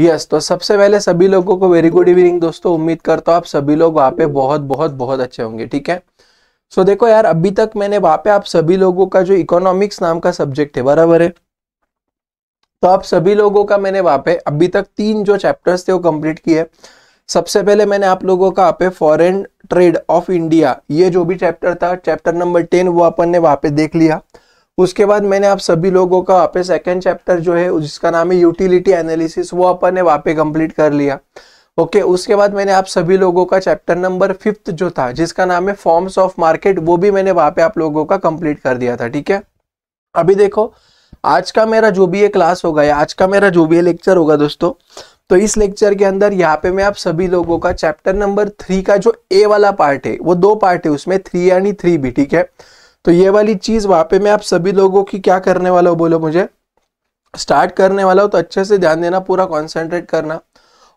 Yes yes, तो सबसे पहले सभी लोगों को वेरी गुड इवनिंग दोस्तों उम्मीद करता हूँ आप सभी लोग वहाँ पे बहुत बहुत बहुत अच्छे होंगे ठीक है सो so, देखो यार अभी तक मैंने वहाँ पे आप सभी लोगों का जो इकोनॉमिक्स नाम का सब्जेक्ट है बराबर है तो आप सभी लोगों का मैंने वहाँ पे अभी तक तीन जो चैप्टर्स थे वो कम्प्लीट किए सबसे पहले मैंने आप लोगों का वहाँ पे फॉरन ट्रेड ऑफ इंडिया ये जो भी चैप्टर था चैप्टर नंबर टेन वो अपन ने वहाँ पे देख लिया उसके बाद मैंने आप सभी लोगों का वहाँ पे सेकेंड चैप्टर जो है जिसका नाम है यूटिलिटी एनालिसिस वो अपन ने वहाँ पे कंप्लीट कर लिया ओके okay, उसके बाद मैंने आप सभी लोगों का चैप्टर नंबर फिफ्थ जो था जिसका नाम है फॉर्म्स ऑफ मार्केट वो भी मैंने वहाँ पे आप लोगों का कंप्लीट कर दिया था ठीक है अभी देखो आज का मेरा जो भी ये क्लास होगा या आज का मेरा जो भी ये लेक्चर होगा दोस्तों तो इस लेक्चर के अंदर यहाँ पे मैं आप सभी लोगों का चैप्टर नंबर थ्री का जो ए वाला पार्ट है वो दो पार्ट है उसमें थ्री यानी थ्री भी ठीक है तो ये वाली चीज़ वहां पे मैं आप सभी लोगों की क्या करने वाला हूँ बोलो मुझे स्टार्ट करने वाला हूँ तो अच्छे से ध्यान देना पूरा कॉन्सेंट्रेट करना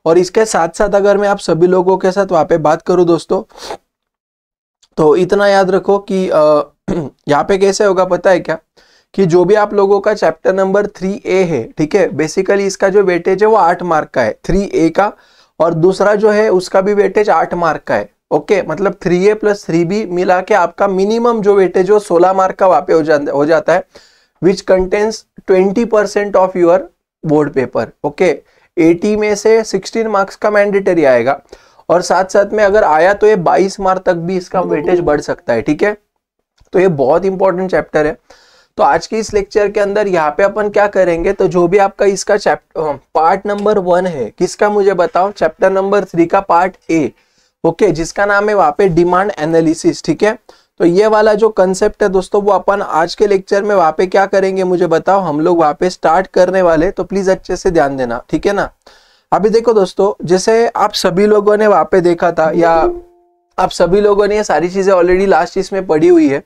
और इसके साथ साथ अगर मैं आप सभी लोगों के साथ वहां पे बात करूं दोस्तों तो इतना याद रखो कि यहाँ पे कैसे होगा पता है क्या कि जो भी आप लोगों का चैप्टर नंबर थ्री ए है ठीक है बेसिकली इसका जो वेटेज है वो आठ मार्क का है थ्री ए का और दूसरा जो है उसका भी वेटेज आठ मार्क का है ओके okay, मतलब three A plus three B मिला के आपका मिनिमम जो वेटेज हो सोलह मार्क का वहां पे हो, जा, हो जाता है which contains twenty percent of your board paper okay eighty में से सिक्सटीन मार्क्स का मैंडेटरी आएगा और साथ साथ में अगर आया तो ये बाईस मार्क तक भी इसका वेटेज बढ़ सकता है ठीक है तो ये बहुत इंपॉर्टेंट चैप्टर है तो आज के इस लेक्चर के अंदर यहाँ पे अपन क्या करेंगे तो जो भी आपका इसका चैप्टर पार्ट नंबर वन है किसका मुझे बताओ चैप्टर नंबर थ्री का पार्ट ए ओके जिसका नाम है वहां पे डिमांड एनालिसिस ठीक है तो ये वाला जो कंसेप्ट है दोस्तों वो अपन आज के लेक्चर में वहां पे क्या करेंगे मुझे बताओ हम लोग वहां पे स्टार्ट करने वाले तो प्लीज अच्छे से ध्यान देना ठीक है ना अभी देखो दोस्तों जैसे आप सभी लोगों ने वहां पे देखा था या आप सभी लोगों ने ये सारी चीजें ऑलरेडी लास्ट इसमें पढ़ी हुई है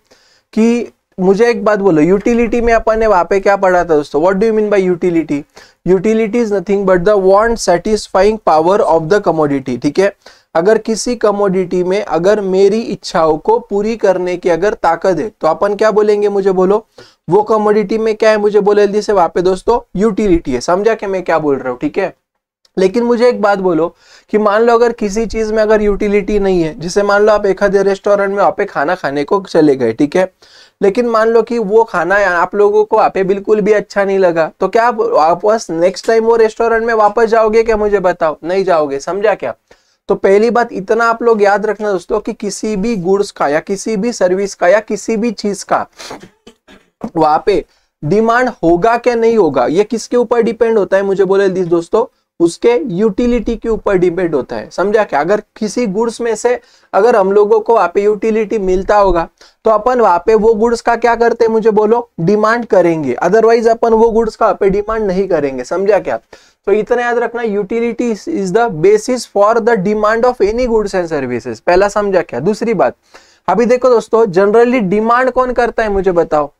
कि मुझे एक बात बोलो यूटिलिटी में अपन ने वहां पे क्या पढ़ा था दोस्तों what do you mean by utility utility is nothing but the want satisfying power of the commodity ठीक है अगर किसी कमोडिटी में अगर मेरी इच्छाओं को पूरी करने की अगर ताकत है तो अपन क्या बोलेंगे मुझे बोलो वो कमोडिटी में क्या है मुझे बोलो जल्दी से वहां पे दोस्तों यूटिलिटी है समझा कि मैं क्या बोल रहा हूँ ठीक है लेकिन मुझे एक बात बोलो कि मान लो अगर किसी चीज में अगर यूटिलिटी नहीं है जिसे मान लो आप एक हद रेस्टोरेंट में वहाँ पे खाना खाने को चले गए ठीक है लेकिन मान लो कि वो खाना आप लोगों को आप बिल्कुल भी अच्छा नहीं लगा तो क्या आप वापस नेक्स्ट टाइम वो रेस्टोरेंट में वापस जाओगे क्या मुझे बताओ नहीं जाओगे समझा क्या तो पहली बात इतना आप लोग याद रखना दोस्तों कि किसी भी गुड्स का या किसी भी सर्विस का या किसी भी चीज का वहां पे डिमांड होगा क्या नहीं होगा ये किसके ऊपर डिपेंड होता है मुझे बोले दोस्तों उसके यूटिलिटी के ऊपर डिपेंड होता है समझा क्या अगर किसी गुड्स में से अगर हम लोगों को वहां पे यूटिलिटी मिलता होगा तो अपन वहां पे वो गुड्स का क्या करते हैं मुझे बोलो डिमांड करेंगे अदरवाइज अपन वो गुड्स का पे डिमांड नहीं करेंगे समझा क्या तो इतना याद रखना utility is the basis for the demand of any goods and services पहला समझा क्या दूसरी बात अभी देखो दोस्तों जनरली डिमांड कौन करता है मुझे बताओ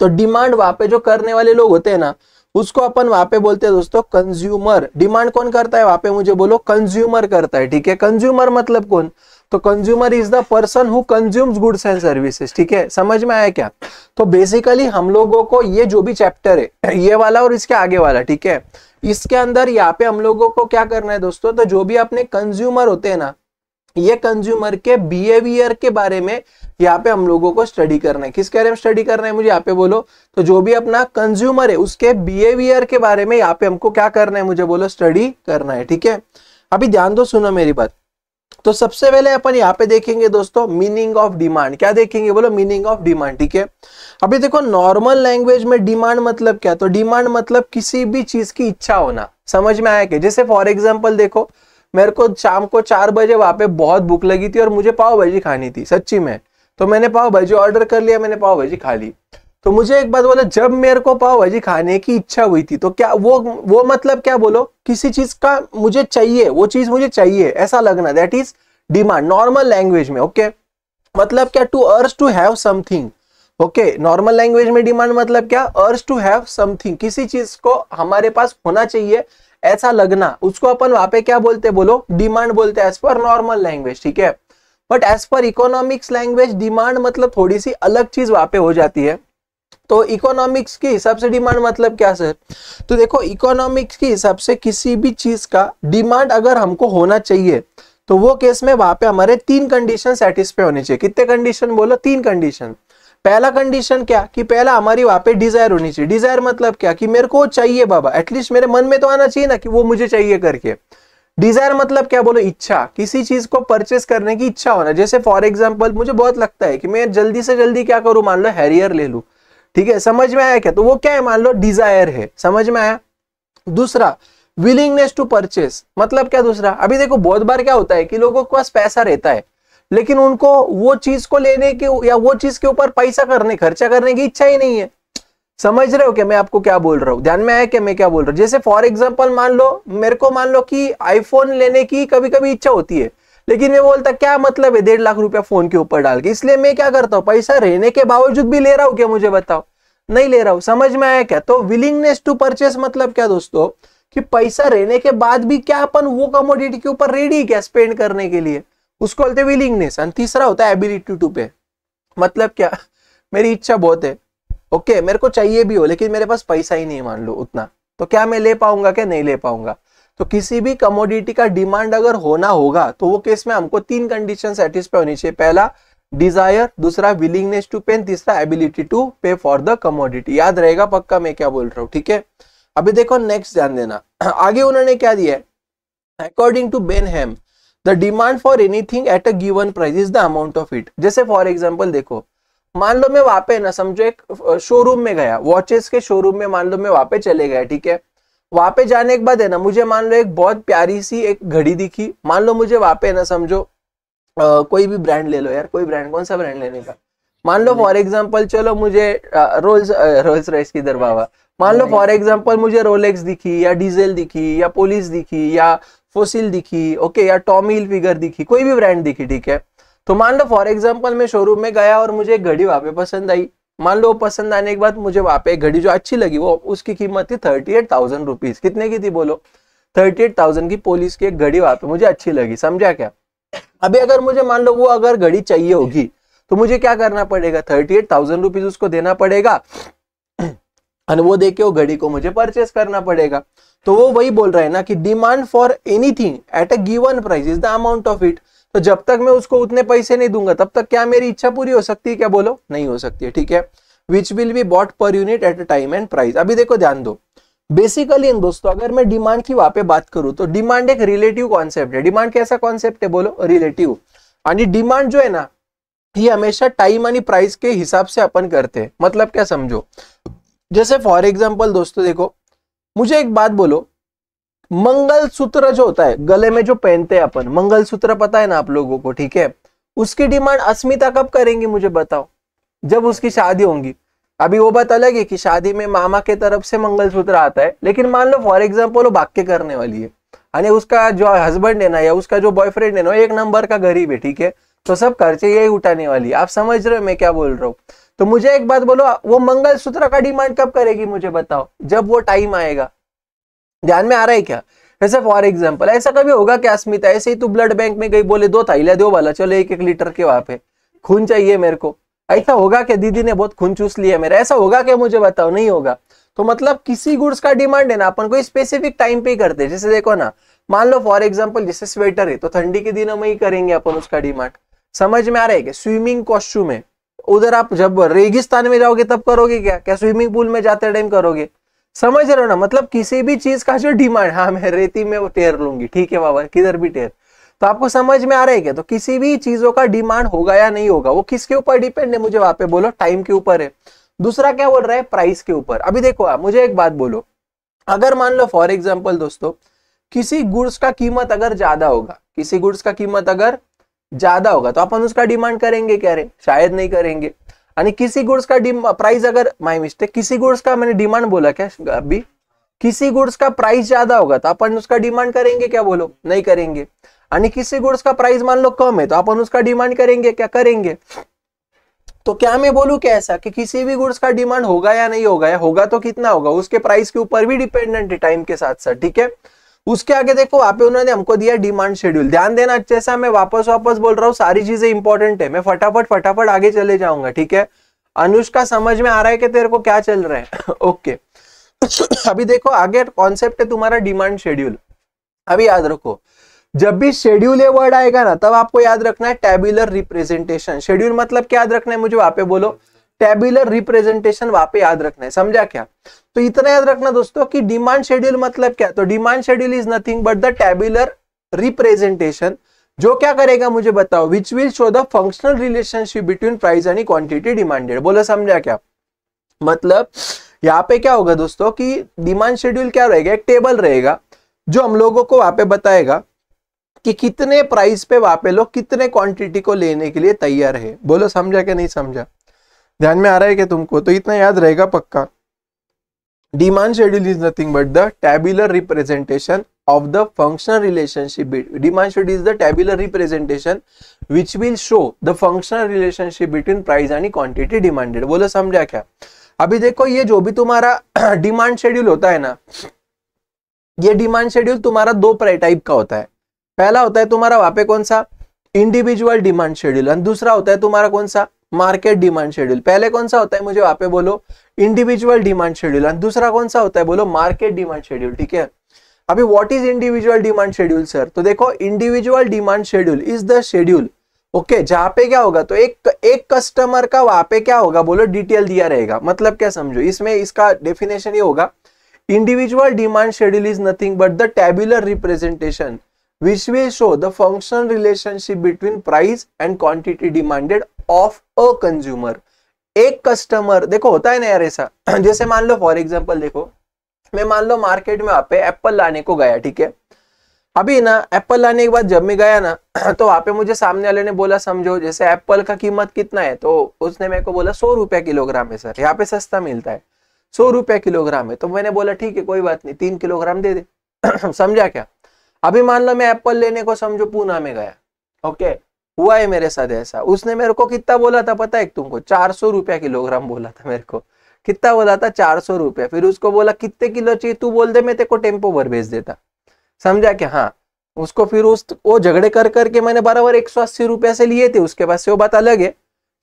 तो डिमांड वहां पे जो करने वाले लोग होते हैं ना उसको अपन वहां पे बोलते हैं दोस्तों कंज्यूमर डिमांड कौन करता है वहां पे मुझे बोलो कंज्यूमर करता है ठीक है कंज्यूमर मतलब कौन तो consumer is the person who consumes goods and services ठीक है समझ में आया क्या तो बेसिकली हम लोगों को ये जो भी चैप्टर है ये वाला और इसके आगे वाला ठीक है इसके अंदर यहाँ पे हम लोगों को क्या करना है दोस्तों तो जो भी अपने कंज्यूमर होते हैं ना ये कंज्यूमर के बिहेवियर के बारे में यहाँ पे हम लोगों को स्टडी करना है किस कह रहे हैं स्टडी करना है मुझे यहाँ पे बोलो तो जो भी अपना कंज्यूमर है उसके बिहेवियर के बारे में यहाँ पे हमको क्या करना है मुझे बोलो स्टडी करना है ठीक है अभी ध्यान दो सुनो मेरी बात तो सबसे पहले अपन यहाँ पे देखेंगे दोस्तों मीनिंग ऑफ डिमांड क्या देखेंगे बोलो मीनिंग ऑफ डिमांड ठीक है अभी देखो नॉर्मल लैंग्वेज में डिमांड मतलब क्या तो डिमांड मतलब किसी भी चीज की इच्छा होना समझ में आया कि जैसे फॉर एग्जाम्पल देखो मेरे को शाम को चार बजे वहाँ पे बहुत भूख लगी थी और मुझे पाव भाजी खानी थी सच्ची में तो मैंने पाव भाजी ऑर्डर कर लिया मैंने पाव भाजी खा ली तो मुझे एक बात बोला जब मेरे को पाव भाजी खाने की इच्छा हुई थी तो क्या वो वो मतलब क्या बोलो किसी चीज का मुझे चाहिए वो चीज मुझे चाहिए ऐसा लगना that is demand normal language में ओके मतलब क्या to urge to have something okay normal language में डिमांड मतलब क्या अर्स टू हैव समथिंग किसी चीज को हमारे पास होना चाहिए ऐसा लगना उसको अपन वहां पे क्या बोलते बोलो डिमांड बोलते हैं एज पर नॉर्मल लैंग्वेज ठीक है but as per economics language demand मतलब थोड़ी सी अलग चीज वहां पे हो जाती है तो इकोनॉमिक्स के हिसाब से डिमांड मतलब क्या सर तो देखो इकोनॉमिक्स के हिसाब से किसी भी चीज का डिमांड अगर हमको होना चाहिए तो वो केस में वहां पे हमारे तीन कंडीशन सेटिस्फाई होने चाहिए कितने कंडीशन बोलो तीन कंडीशन पहला कंडीशन क्या कि पहला हमारी वहां पे डिजायर होनी चाहिए डिजायर मतलब क्या कि मेरे को चाहिए बाबा एटलीस्ट मेरे मन में तो आना चाहिए ना कि वो मुझे चाहिए करके डिजायर मतलब क्या बोलो इच्छा किसी चीज को परचेस करने की इच्छा होना जैसे फॉर एग्जाम्पल मुझे बहुत लगता है कि मैं जल्दी से जल्दी क्या करूं मान लो हैरियर ले लू ठीक है समझ में आया क्या तो वो क्या है मान लो डिजायर है समझ में आया दूसरा विलिंगनेस टू परचेस मतलब क्या दूसरा अभी देखो बहुत बार क्या होता है कि लोगों के पास पैसा रहता है लेकिन उनको वो चीज को लेने के या वो चीज के ऊपर पैसा करने खर्चा करने की इच्छा ही नहीं है समझ रहे हो क्या मैं आपको क्या बोल रहा हूँ ध्यान में आया क्या मैं क्या बोल रहा हूँ जैसे फॉर एग्जाम्पल मान लो मेरे को मान लो कि आईफोन लेने की कभी कभी इच्छा होती है लेकिन मैं बोलता क्या मतलब है डेढ़ लाख रुपया फोन के ऊपर डाल के इसलिए मैं क्या करता हूँ पैसा रहने के बावजूद भी ले रहा हूँ क्या मुझे बताओ नहीं ले रहा हूँ समझ में आया क्या तो विलिंगनेस टू परचेस मतलब क्या दोस्तों कि पैसा रहने के बाद भी क्या अपन वो कमोडिटी के ऊपर रेडी क्या स्पेंड करने के लिए उसको बोलते विलिंगनेस एंड तीसरा होता है एबिलिटी टू पे मतलब क्या मेरी इच्छा बहुत है ओके मेरे को चाहिए भी हो लेकिन मेरे पास पैसा ही नहीं मान लो उतना तो क्या मैं ले पाऊंगा क्या नहीं ले पाऊंगा तो किसी भी कमोडिटी का डिमांड अगर होना होगा तो वो केस में हमको तीन कंडीशन सेटिस्फाई होनी चाहिए पहला डिजायर दूसरा विलिंगनेस टू पे तीसरा ability to pay for the commodity याद रहेगा पक्का मैं क्या बोल रहा हूँ ठीक है अभी देखो नेक्स्ट ध्यान देना आगे उन्होंने क्या दिया है according to Benham the demand for anything at a given price is the amount of it जैसे फॉर एग्जाम्पल देखो मान लो मैं वहां पे ना समझो एक शोरूम में गया वॉचेस के शोरूम में मान लो मैं वहां पे चले गया ठीक है वहां पे जाने के बाद है ना मुझे मान लो एक बहुत प्यारी सी एक घड़ी दिखी मान लो मुझे वहां पे ना समझो आ, कोई भी ब्रांड ले लो यार कोई ब्रांड कौन सा ब्रांड लेने का मान लो फॉर एग्जाम्पल चलो मुझे रोल्स रोल्स रॉयस की दरबावा मान लो फॉर एग्जाम्पल मुझे रोलेक्स दिखी या डीजल दिखी या पोलिस दिखी या फोसिल दिखी ओके या टॉमील फिगर दिखी कोई भी ब्रांड दिखी ठीक है तो मान लो फॉर एग्जाम्पल मैं शोरूम में गया और मुझे एक घड़ी वहां पे पसंद आई मान लो पसंद आने के बाद मुझे वहां पे एक घड़ी जो अच्छी लगी वो उसकी कीमत थी थर्टी एट थाउजेंड रुपीज कितने की थी बोलो थर्टी एट थाउजेंड की पोलिस की एक घड़ी वहां पे मुझे अच्छी लगी समझा क्या अभी अगर मुझे मान लो वो अगर घड़ी चाहिए होगी तो मुझे क्या करना पड़ेगा थर्टी एट थाउजेंड रुपीज उसको देना पड़ेगा और वो देके वो घड़ी को मुझे परचेस करना पड़ेगा तो वो वही बोल रहा है ना कि demand for anything at a given price is the amount of it तो जब तक मैं उसको उतने पैसे नहीं दूंगा तब तक क्या मेरी इच्छा पूरी हो सकती है क्या बोलो नहीं हो सकती है ठीक है which will be bought per unit at a time and price अभी देखो ध्यान दो बेसिकली इन दोस्तों अगर मैं डिमांड की वहां पे बात करूं तो डिमांड एक रिलेटिव कॉन्सेप्ट है डिमांड कैसा कॉन्सेप्ट है बोलो रिलेटिव यानी डिमांड जो है ना ये हमेशा टाइम यानी प्राइस के हिसाब से अपन करते हैं मतलब क्या समझो जैसे फॉर एग्जाम्पल दोस्तों देखो मुझे एक बात बोलो मंगल सूत्र जो होता है गले में जो पहनते हैं अपन मंगल सूत्र पता है ना आप लोगों को ठीक है उसकी डिमांड अस्मिता कब करेंगी मुझे बताओ जब उसकी शादी होंगी अभी वो बात अलग है कि शादी में मामा के तरफ से मंगल सूत्र आता है लेकिन मान लो फॉर एग्जाम्पल वो वाक्य करने वाली है यानी उसका जो हस्बैंड है ना या उसका जो बॉयफ्रेंड है ना एक नंबर का गरीब है ठीक है तो सब खर्चे यही उठाने वाली आप समझ रहे हो मैं क्या बोल रहा हूँ तो मुझे एक बात बोलो वो मंगल सूत्र का डिमांड कब करेगी मुझे बताओ जब वो टाइम आएगा ध्यान में आ रहा है क्या वैसे फॉर एग्जाम्पल ऐसा कभी होगा क्या अस्मिता ऐसे ही तू ब्लड बैंक में गई बोले दो थैलिया दो वाला चलो एक एक लीटर के वहां पे खून चाहिए मेरे को ऐसा होगा क्या दीदी ने बहुत खून चूस लिया मेरा ऐसा होगा क्या मुझे बताओ नहीं होगा तो मतलब किसी गुड्स का डिमांड है ना अपन कोई स्पेसिफिक टाइम पे करते हैं जैसे देखो ना मान लो फॉर एग्जाम्पल जैसे स्वेटर है तो ठंडी के दिनों में ही करेंगे अपन उसका डिमांड समझ में आ रहा है कि स्विमिंग कॉस्ट्यूम है उधर आप जब रेगिस्तान में जाओगे तब करोगे क्या क्या स्विमिंग पूल में जाते टाइम करोगे समझ रहे हो ना मतलब किसी भी चीज का जो डिमांड हाँ मैं रेती में वो टेर लूंगी ठीक है बाबा किधर भी टेर तो आपको समझ में आ रहा है क्या तो किसी भी चीजों का डिमांड होगा या नहीं होगा वो किसके ऊपर डिपेंड है मुझे वहां पे बोलो टाइम के ऊपर है दूसरा क्या बोल रहा है प्राइस के ऊपर अभी देखो आप हाँ, मुझे एक बात बोलो अगर मान लो फॉर एग्जाम्पल दोस्तों किसी गुड्स का कीमत अगर ज्यादा होगा किसी गुड्स का कीमत अगर ज्यादा होगा तो अपन उसका डिमांड करेंगे क्या रे शायद नहीं करेंगे यानी किसी गुड्स का प्राइस अगर माय मिस्टेक किसी गुड्स का मैंने डिमांड बोला क्या अभी किसी गुड्स का प्राइस ज्यादा होगा तो अपन उसका डिमांड करेंगे क्या बोलो नहीं करेंगे यानी किसी गुड्स का प्राइस मान लो कम है तो अपन उसका डिमांड करेंगे क्या करेंगे तो क्या मैं बोलू क्या ऐसा कि किसी भी गुड्स का डिमांड होगा या नहीं होगा या होगा तो कितना होगा उसके प्राइस के ऊपर भी डिपेंडेंट है टाइम के साथ साथ ठीक है उसके आगे देखो वहां पे उन्होंने हमको दिया डिमांड शेड्यूल ध्यान देना अच्छे से मैं वापस वापस बोल रहा हूँ सारी चीजें इंपॉर्टेंट है मैं फटाफट फटाफट आगे चले जाऊंगा ठीक है अनुष्का समझ में आ रहा है कि तेरे को क्या चल रहा है ओके अभी देखो आगे कॉन्सेप्ट है तुम्हारा डिमांड शेड्यूल अभी याद रखो जब भी शेड्यूल वर्ड आएगा ना तब आपको याद रखना है टेबुलर रिप्रेजेंटेशन शेड्यूल मतलब क्या याद रखना है मुझे वहां पे बोलो टेबुलर रिप्रेजेंटेशन वहां पे याद रखना है समझा क्या तो इतना याद रखना दोस्तों कि डिमांड शेड्यूल मतलब क्या तो demand schedule is nothing but the tabular representation जो क्या करेगा मुझे बताओ which will show the functional relationship between price and quantity demanded बोला समझा क्या मतलब यहाँ पे क्या होगा दोस्तों कि डिमांड शेड्यूल क्या रहेगा एक टेबल रहेगा जो हम लोगों को वहां पे बताएगा कि कितने प्राइस पे वहां पे लोग कितने क्वांटिटी को लेने के लिए तैयार है बोलो समझा क्या नहीं समझा ध्यान में आ रहा है क्या तुमको तो इतना याद रहेगा पक्का demand schedule is nothing but the tabular representation of the functional relationship between demand schedule is the tabular representation which will show the functional relationship between price and quantity demanded बोलो समझा क्या अभी देखो ये जो भी तुम्हारा डिमांड शेड्यूल होता है ना ये डिमांड शेड्यूल तुम्हारा दो टाइप का होता है पहला होता है तुम्हारा वहां पे कौन सा इंडिविजुअल डिमांड शेड्यूल और दूसरा होता है तुम्हारा कौन सा मार्केट डिमांड शेड्यूल पहले कौन सा होता है मुझे वहां पे बोलो इंडिविजुअल डिमांड शेड्यूल और दूसरा कौन सा होता है बोलो मार्केट डिमांड शेड्यूल ठीक है अभी what is individual demand schedule sir तो देखो individual demand schedule is the schedule okay जहां पे क्या होगा तो एक एक कस्टमर का वहां पे क्या होगा बोलो डिटेल दिया रहेगा मतलब क्या समझो इसमें इसका डेफिनेशन ये होगा individual demand schedule is nothing but the tabular representation which way show the functional relationship between price and quantity demanded of a consumer. एक कस्टमर देखो होता है ना यार ऐसा जैसे मान लो फॉर एग्जाम्पल देखो मैं मान लो मार्केट में वहां पे एप्पल लाने को गया ठीक है अभी ना एप्पल लाने के बाद जब मैं गया ना तो वहां पे मुझे सामने वाले ने बोला समझो जैसे एप्पल का कीमत कितना है तो उसने मेरे को बोला सौ रुपया किलोग्राम है सर यहाँ पे सस्ता मिलता है सौ रुपया किलोग्राम है तो मैंने बोला ठीक है कोई बात नहीं तीन किलोग्राम दे दे समझा क्या अभी मान लो मैं एप्पल लेने को समझो पूना में गया ओके हुआ है मेरे साथ ऐसा उसने मेरे को कितना बोला था पता है तुमको चार सौ रुपया किलोग्राम बोला था मेरे को कितना बोला था चार सौ रुपया फिर उसको बोला कितने किलो चाहिए तू बोल दे मैं तेरे को टेम्पो भर भेज देता समझा कि हाँ उसको फिर उस वो झगड़े कर करके मैंने बराबर एक सौ अस्सी रुपया से लिए थे उसके पास से वो बात अलग है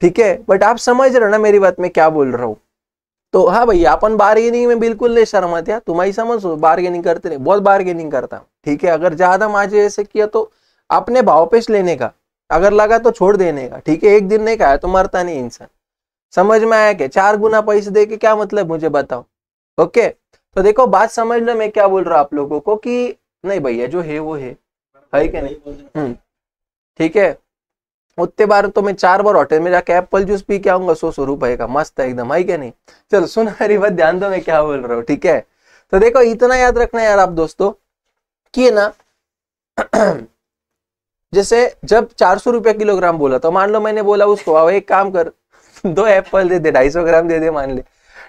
ठीक है बट आप समझ रहे हो ना मेरी बात में क्या बोल रहा हूँ तो हाँ भैया अपन बार्गेनिंग में बिल्कुल नहीं शर्माते तुम्हारी समझ बार्गेनिंग करते नहीं बहुत बार्गेनिंग करता ठीक है अगर ज्यादा माजे ऐसे किया तो अपने भाव पेश लेने का अगर लगा तो छोड़ देने का ठीक है एक दिन नहीं खाया तो मरता नहीं इंसान समझ में आया क्या चार गुना पैसे दे के क्या मतलब मुझे बताओ ओके तो देखो बात समझ लो मैं क्या बोल रहा हूँ आप लोगों को कि नहीं भैया जो है वो है है नहीं हम्म, ठीक है उतने बार तो मैं चार बार होटल में जाके एप्पल जूस पी के आऊंगा सौ सौ रुपए का मस्त है एकदम आई क्या नहीं चलो सुनो मेरी बात ध्यान दो मैं क्या बोल रहा हूँ ठीक है तो देखो इतना याद रखना यार आप दोस्तों कि ना जैसे जब चार सौ रुपया किलोग्राम बोला तो मान लो मैंने बोला उसको अब एक काम कर दो एप्पल दे दे ढाई सौ ग्राम दे दे मान ले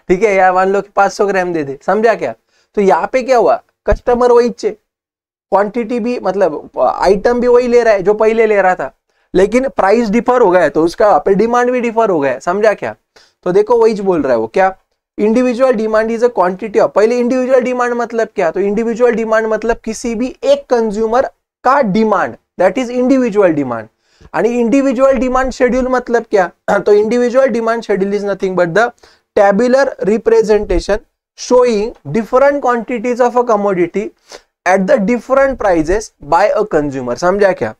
ठीक है या मान लो कि पांच सौ ग्राम दे दे समझा क्या तो यहाँ पे क्या हुआ कस्टमर वही क्वांटिटी भी मतलब आइटम भी वही ले रहा है जो पहले ले रहा था लेकिन प्राइस डिफर हो गया तो उसका पे डिमांड भी डिफर हो गया समझा क्या तो देखो वही बोल रहा है वो क्या individual demand is a quantity of पहले इंडिविजुअल डिमांड मतलब क्या तो इंडिविजुअल डिमांड मतलब किसी भी एक कंज्यूमर का demand that is individual demand individual demand schedule मतलब क्या तो individual demand schedule is nothing but the tabular representation showing different quantities of a commodity at the different prices by a consumer समझा क्या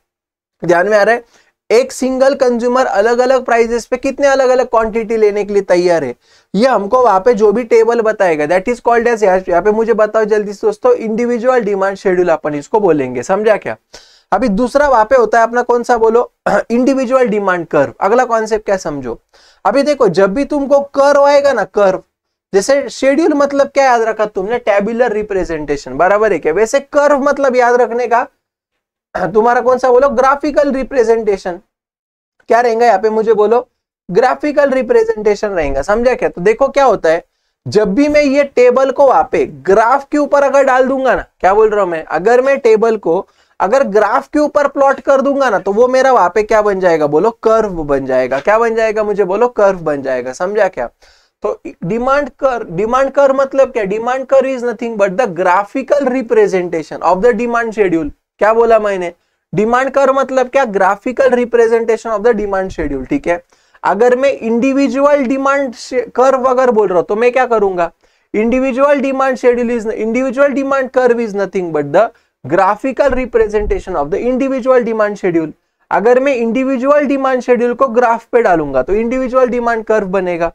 ध्यान में आ रहा है एक सिंगल कंज्यूमर अलग अलग प्राइजेस पे कितने अलग अलग क्वांटिटी लेने के लिए तैयार है ये हमको वहां पे जो भी टेबल बताएगा दैट इज कॉल्ड एज यहाँ पे मुझे बताओ जल्दी से दोस्तों इंडिविजुअल डिमांड शेड्यूल अपन इसको बोलेंगे समझा क्या अभी दूसरा वहां पे होता है अपना कौन सा बोलो इंडिविजुअल डिमांड कर्व अगला कॉन्सेप्ट क्या समझो अभी देखो जब भी तुमको कर्व आएगा ना कर्व जैसे शेड्यूल मतलब क्या याद रखा तुमने टेबुलर रिप्रेजेंटेशन बराबर है क्या वैसे कर्व मतलब याद रखने का तुम्हारा कौन सा बोलो ग्राफिकल रिप्रेजेंटेशन क्या रहेगा यहाँ पे मुझे बोलो ग्राफिकल रिप्रेजेंटेशन रहेगा समझा क्या तो देखो क्या होता है जब भी मैं ये टेबल को वहां पे ग्राफ के ऊपर अगर डाल दूंगा ना क्या बोल रहा हूं मैं अगर मैं टेबल को अगर ग्राफ के ऊपर प्लॉट कर दूंगा ना तो वो मेरा वहां पे क्या बन जाएगा बोलो कर्व बन जाएगा क्या बन जाएगा मुझे बोलो कर्व बन जाएगा समझा क्या तो डिमांड कर डिमांड कर मतलब क्या demand curve is nothing but the graphical representation of the demand schedule क्या बोला मैंने डिमांड कर मतलब क्या graphical representation of the demand schedule ठीक है अगर मैं इंडिविजुअल डिमांड कर्व अगर बोल रहा हूं तो मैं क्या करूंगा individual demand schedule is individual demand curve is nothing but the graphical representation of the individual demand schedule अगर मैं इंडिविजुअल डिमांड शेड्यूल को ग्राफ पे डालूंगा तो इंडिविजुअल डिमांड कर्व बनेगा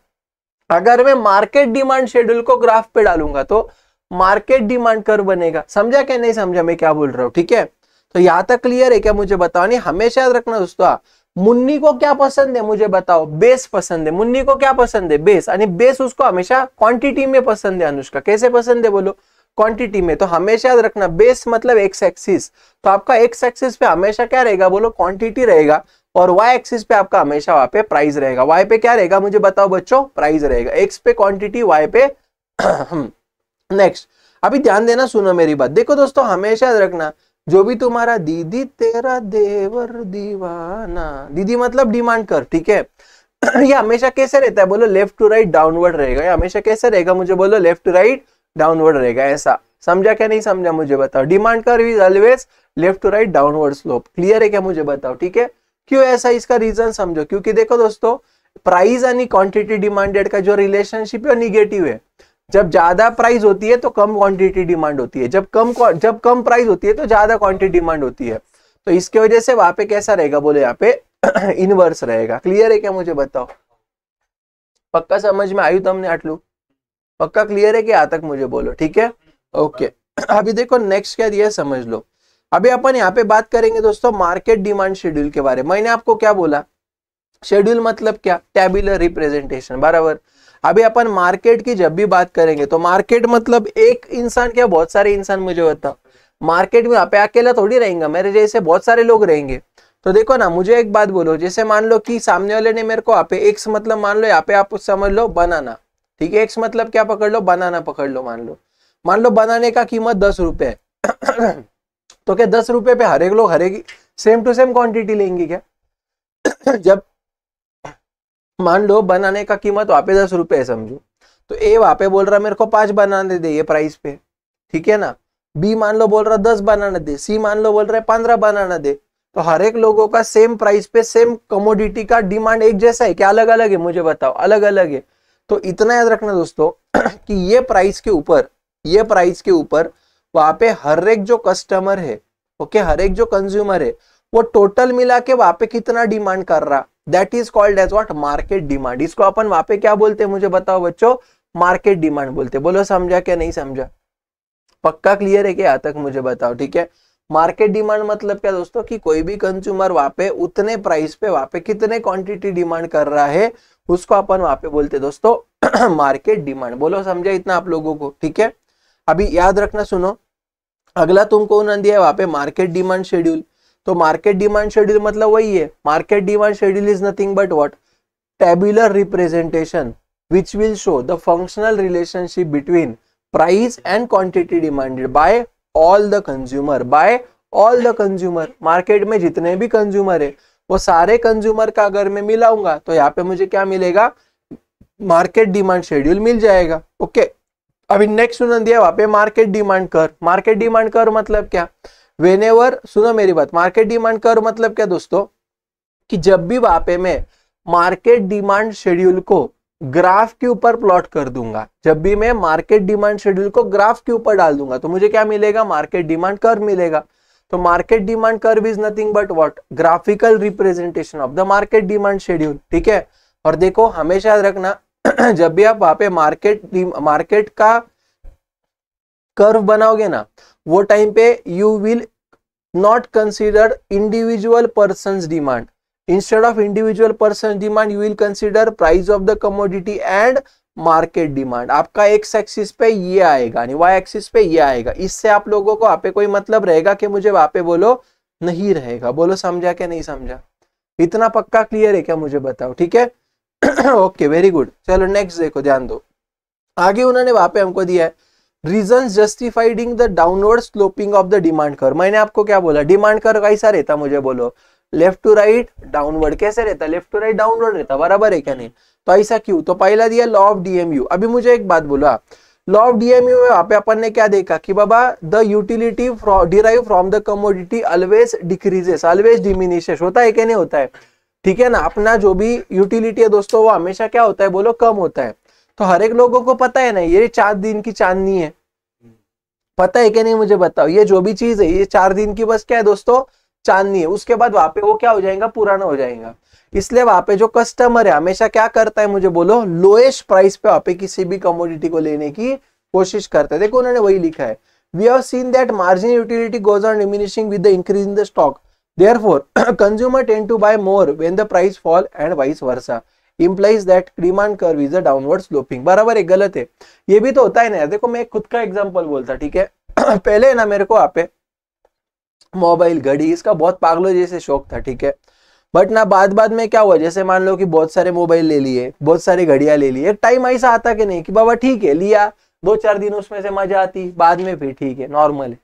अगर मैं मार्केट डिमांड शेड्यूल को ग्राफ पे डालूंगा तो मार्केट डिमांड कर बनेगा समझा क्या नहीं समझा मैं क्या बोल रहा हूँ ठीक है तो यहां तक क्लियर है क्या मुझे बताओ नहीं हमेशा याद रखना दोस्तों मुन्नी को क्या पसंद है मुझे बताओ बेस पसंद है मुन्नी को क्या पसंद है बेस यानी बेस उसको हमेशा क्वांटिटी में पसंद है अनुष्का कैसे पसंद है बोलो क्वांटिटी में तो हमेशा याद रखना बेस मतलब एक्स एक्सिस तो आपका एक्स एक्सिस पे हमेशा क्या रहेगा बोलो क्वांटिटी रहेगा और वाई एक्सिस पे आपका हमेशा वहां पे प्राइस रहेगा वाई पे क्या रहेगा मुझे बताओ बच्चों प्राइस रहेगा एक्स पे क्वांटिटी वाई पे नेक्स्ट अभी ध्यान देना सुनो मेरी बात देखो दोस्तों हमेशा याद रखना जो भी तुम्हारा दीदी तेरा देवर दीवाना दीदी मतलब डिमांड कर ठीक है ये हमेशा कैसे रहता है बोलो लेफ्ट टू राइट डाउनवर्ड रहेगा ये हमेशा कैसे रहेगा मुझे बोलो लेफ्ट टू राइट डाउनवर्ड रहेगा ऐसा समझा क्या नहीं समझा मुझे बताओ demand curve is always left to right downward slope clear है क्या मुझे बताओ ठीक है क्यों ऐसा इसका रीजन समझो क्योंकि देखो दोस्तों प्राइस यानी क्वांटिटी डिमांडेड का जो रिलेशनशिप है निगेटिव है जब ज्यादा प्राइस होती है तो कम क्वांटिटी डिमांड होती है जब कम जब कम प्राइस होती है तो ज्यादा क्वांटिटी डिमांड होती है तो इसके वजह से वहां पे कैसा रहेगा बोले यहाँ पे इनवर्स रहेगा क्लियर है क्या मुझे बताओ पक्का समझ में आयु तमने आटलू पक्का क्लियर है कि आ तक मुझे बोलो ठीक है ओके अभी देखो नेक्स्ट क्या दिया समझ लो अभी अपन यहाँ पे बात करेंगे दोस्तों मार्केट डिमांड शेड्यूल के बारे में मैंने आपको क्या बोला शेड्यूल मतलब क्या टेबुलर रिप्रेजेंटेशन बराबर अभी अपन मार्केट की जब भी बात करेंगे तो मार्केट मतलब एक इंसान क्या बहुत सारे इंसान मुझे होता मार्केट में आप अकेला थोड़ी रहेंगे मेरे जैसे बहुत सारे लोग रहेंगे तो देखो ना मुझे एक बात बोलो जैसे मान लो कि सामने वाले ने मेरे को आप एक्स मतलब मान लो यहाँ पे आप समझ लो बनाना ठीक है एक्स मतलब क्या पकड़ लो बनाना पकड़ लो मान लो मान लो बनाने का कीमत दस रुपए तो क्या दस रुपए पे हरेक लोग हरेक सेम टू सेम क्वांटिटी लेंगे क्या जब मान लो बनाने का कीमत वहाँ पे दस रुपये समझो तो ए वहां पे बोल रहा मेरे को पाँच बनाने दे ये प्राइस पे ठीक है ना बी मान लो बोल रहा दस बनाना दे सी मान लो बोल रहा है पंद्रह बनाना दे तो हर एक लोगों का सेम प्राइस पे सेम कमोडिटी का डिमांड एक जैसा है क्या अलग अलग है मुझे बताओ अलग अलग है तो इतना याद रखना दोस्तों कि ये प्राइस के ऊपर ये प्राइस के ऊपर वहां पे हर एक जो कस्टमर है ओके हर एक जो कंज्यूमर है वो टोटल मिला के वहां पे कितना डिमांड कर रहा that is called as what market demand इसको अपन वहां पे क्या बोलते हैं मुझे बताओ बच्चों मार्केट डिमांड बोलते बोलो समझा क्या नहीं समझा पक्का क्लियर है क्या तक मुझे बताओ ठीक है मार्केट डिमांड मतलब क्या दोस्तों कि कोई भी कंज्यूमर वहां पे उतने प्राइस पे वहां पे कितने क्वांटिटी डिमांड कर रहा है उसको अपन वहां पे बोलते दोस्तों मार्केट डिमांड बोलो समझा इतना आप लोगों को ठीक है अभी याद रखना सुनो अगला तुमको उन्होंने दिया वहां पे मार्केट डिमांड शेड्यूल तो मार्केट डिमांड शेड्यूल मतलब वही है market demand schedule is nothing but what tabular representation which will show the functional relationship between price and quantity demanded by all the consumer by all the consumer market में जितने भी consumer है वो सारे consumer का अगर मैं मिलाऊंगा तो यहाँ पे मुझे क्या मिलेगा मार्केट डिमांड शेड्यूल मिल जाएगा ओके okay. अभी नेक्स्ट सुन दिया वहां पे market demand curve market demand curve मतलब क्या वेनेवर सुनो मेरी बात मार्केट डिमांड कर मतलब क्या दोस्तों कि जब भी वापे में मार्केट डिमांड शेड्यूल को ग्राफ के ऊपर प्लॉट कर दूंगा जब भी मैं मार्केट डिमांड शेड्यूल को ग्राफ के ऊपर डाल दूंगा तो मुझे क्या मिलेगा मार्केट डिमांड कर मिलेगा तो market demand curve is nothing but what graphical representation of the market demand schedule ठीक है और देखो हमेशा याद रखना जब भी आप वहां पे मार्केट मार्केट का कर्व बनाओगे ना वो टाइम पे you will not consider individual person demand instead of individual person demand you will consider price of the commodity and market demand आपका एक्स एक्सिस पे ये आएगा यानी वाई एक्सिस पे ये आएगा इससे आप लोगों को आप कोई मतलब रहेगा कि मुझे वहां पे बोलो नहीं रहेगा बोलो समझा क्या नहीं समझा इतना पक्का क्लियर है क्या मुझे बताओ ठीक है ओके वेरी गुड चलो नेक्स्ट देखो ध्यान दो आगे उन्होंने वहां पे हमको दिया है reason justifying the downward sloping of the demand curve मैंने आपको क्या बोला डिमांड कर कैसा रहता मुझे बोलो लेफ्ट टू राइट डाउनवर्ड कैसे रहता लेफ्ट टू राइट डाउनवर्ड रहता बराबर है क्या नहीं तो ऐसा क्यों तो पहला दिया लॉ ऑफ डीएमयू अभी मुझे एक बात बोलो आप लॉ ऑफ डीएमयू में वहां पे अपन ने क्या देखा कि बाबा the utility derive from the commodity always decreases always diminishes होता है क्या नहीं होता है ठीक है ना अपना जो भी यूटिलिटी है दोस्तों वो हमेशा क्या होता है बोलो कम होता है तो हर एक लोगों को पता है ना ये चार दिन की चांदनी है पता है क्या नहीं मुझे बताओ ये जो भी चीज है ये चार दिन की बस क्या है दोस्तों चांदनी है उसके बाद वहां पे वो क्या हो जाएगा पुराना हो जाएगा इसलिए वहां पे जो कस्टमर है हमेशा क्या करता है मुझे बोलो लोएस्ट प्राइस पे वहां पे किसी भी कमोडिटी को लेने की कोशिश करता है देखो उन्होंने वही लिखा है we have seen that margin utility goes on diminishing with the increase in the stock there consumer tend to buy more when the price fall and vice versa implies that demand curve is a downward sloping बराबर है गलत है ये भी तो होता है ना यार देखो मैं खुद का एग्जाम्पल बोलता ठीक है पहले ना मेरे को आप मोबाइल घड़ी इसका बहुत पागलों जैसे शौक था ठीक है बट ना बाद बाद में क्या हुआ जैसे मान लो कि बहुत सारे मोबाइल ले लिए बहुत सारे घड़िया ले लिए टाइम ऐसा आता कि नहीं कि बाबा ठीक है लिया दो चार दिन उसमें से मजा आती बाद में फिर ठीक है नॉर्मल है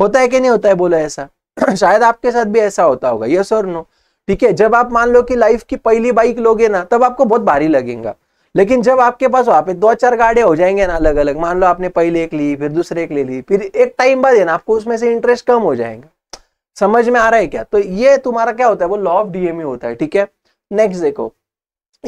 होता है कि नहीं होता है बोला ऐसा शायद आपके साथ भी ऐसा होता होगा यस और नो ठीक है जब आप मान लो कि लाइफ की पहली बाइक लोगे ना तब आपको बहुत भारी लगेगा लेकिन जब आपके पास वहां पे दो चार गाड़े हो जाएंगे ना अलग अलग मान लो आपने पहले एक ली फिर दूसरे एक ले ली फिर एक टाइम बाद है ना आपको उसमें से इंटरेस्ट कम हो जाएगा समझ में आ रहा है क्या तो ये तुम्हारा क्या होता है वो लॉ ऑफ डीएमई होता है ठीक है नेक्स्ट देखो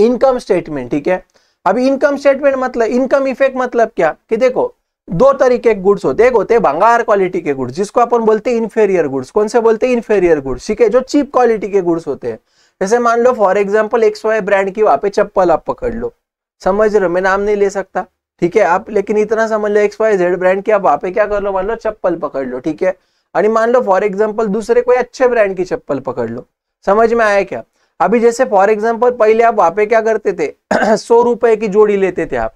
इनकम स्टेटमेंट ठीक है अब इनकम स्टेटमेंट मतलब इनकम इफेक्ट मतलब क्या कि देखो दो तरीके के गुड्स होते हैं एक होते हैं भंगार क्वालिटी के गुड्स जिसको अपन बोलते हैं इन्फेरियर गुड्स कौन से बोलते हैं इन्फेरियर गुड्स ठीक है जो चीप क्वालिटी के गुड्स होते हैं जैसे मान लो फॉर एग्जाम्पल एक सौ ब्रांड की वहां पे चप्पल आप पकड़ लो समझ रहे हो मैं नाम नहीं ले सकता ठीक है आप लेकिन इतना समझ लो एक्स वाई जेड ब्रांड की आप वहां पे क्या कर लो मान लो चप्पल पकड़ लो ठीक है मान लो फॉर एग्जाम्पल दूसरे कोई अच्छे ब्रांड की चप्पल पकड़ लो समझ में आया क्या अभी जैसे फॉर एग्जाम्पल पहले आप वहां पे क्या करते थे सौ रुपए की जोड़ी लेते थे आप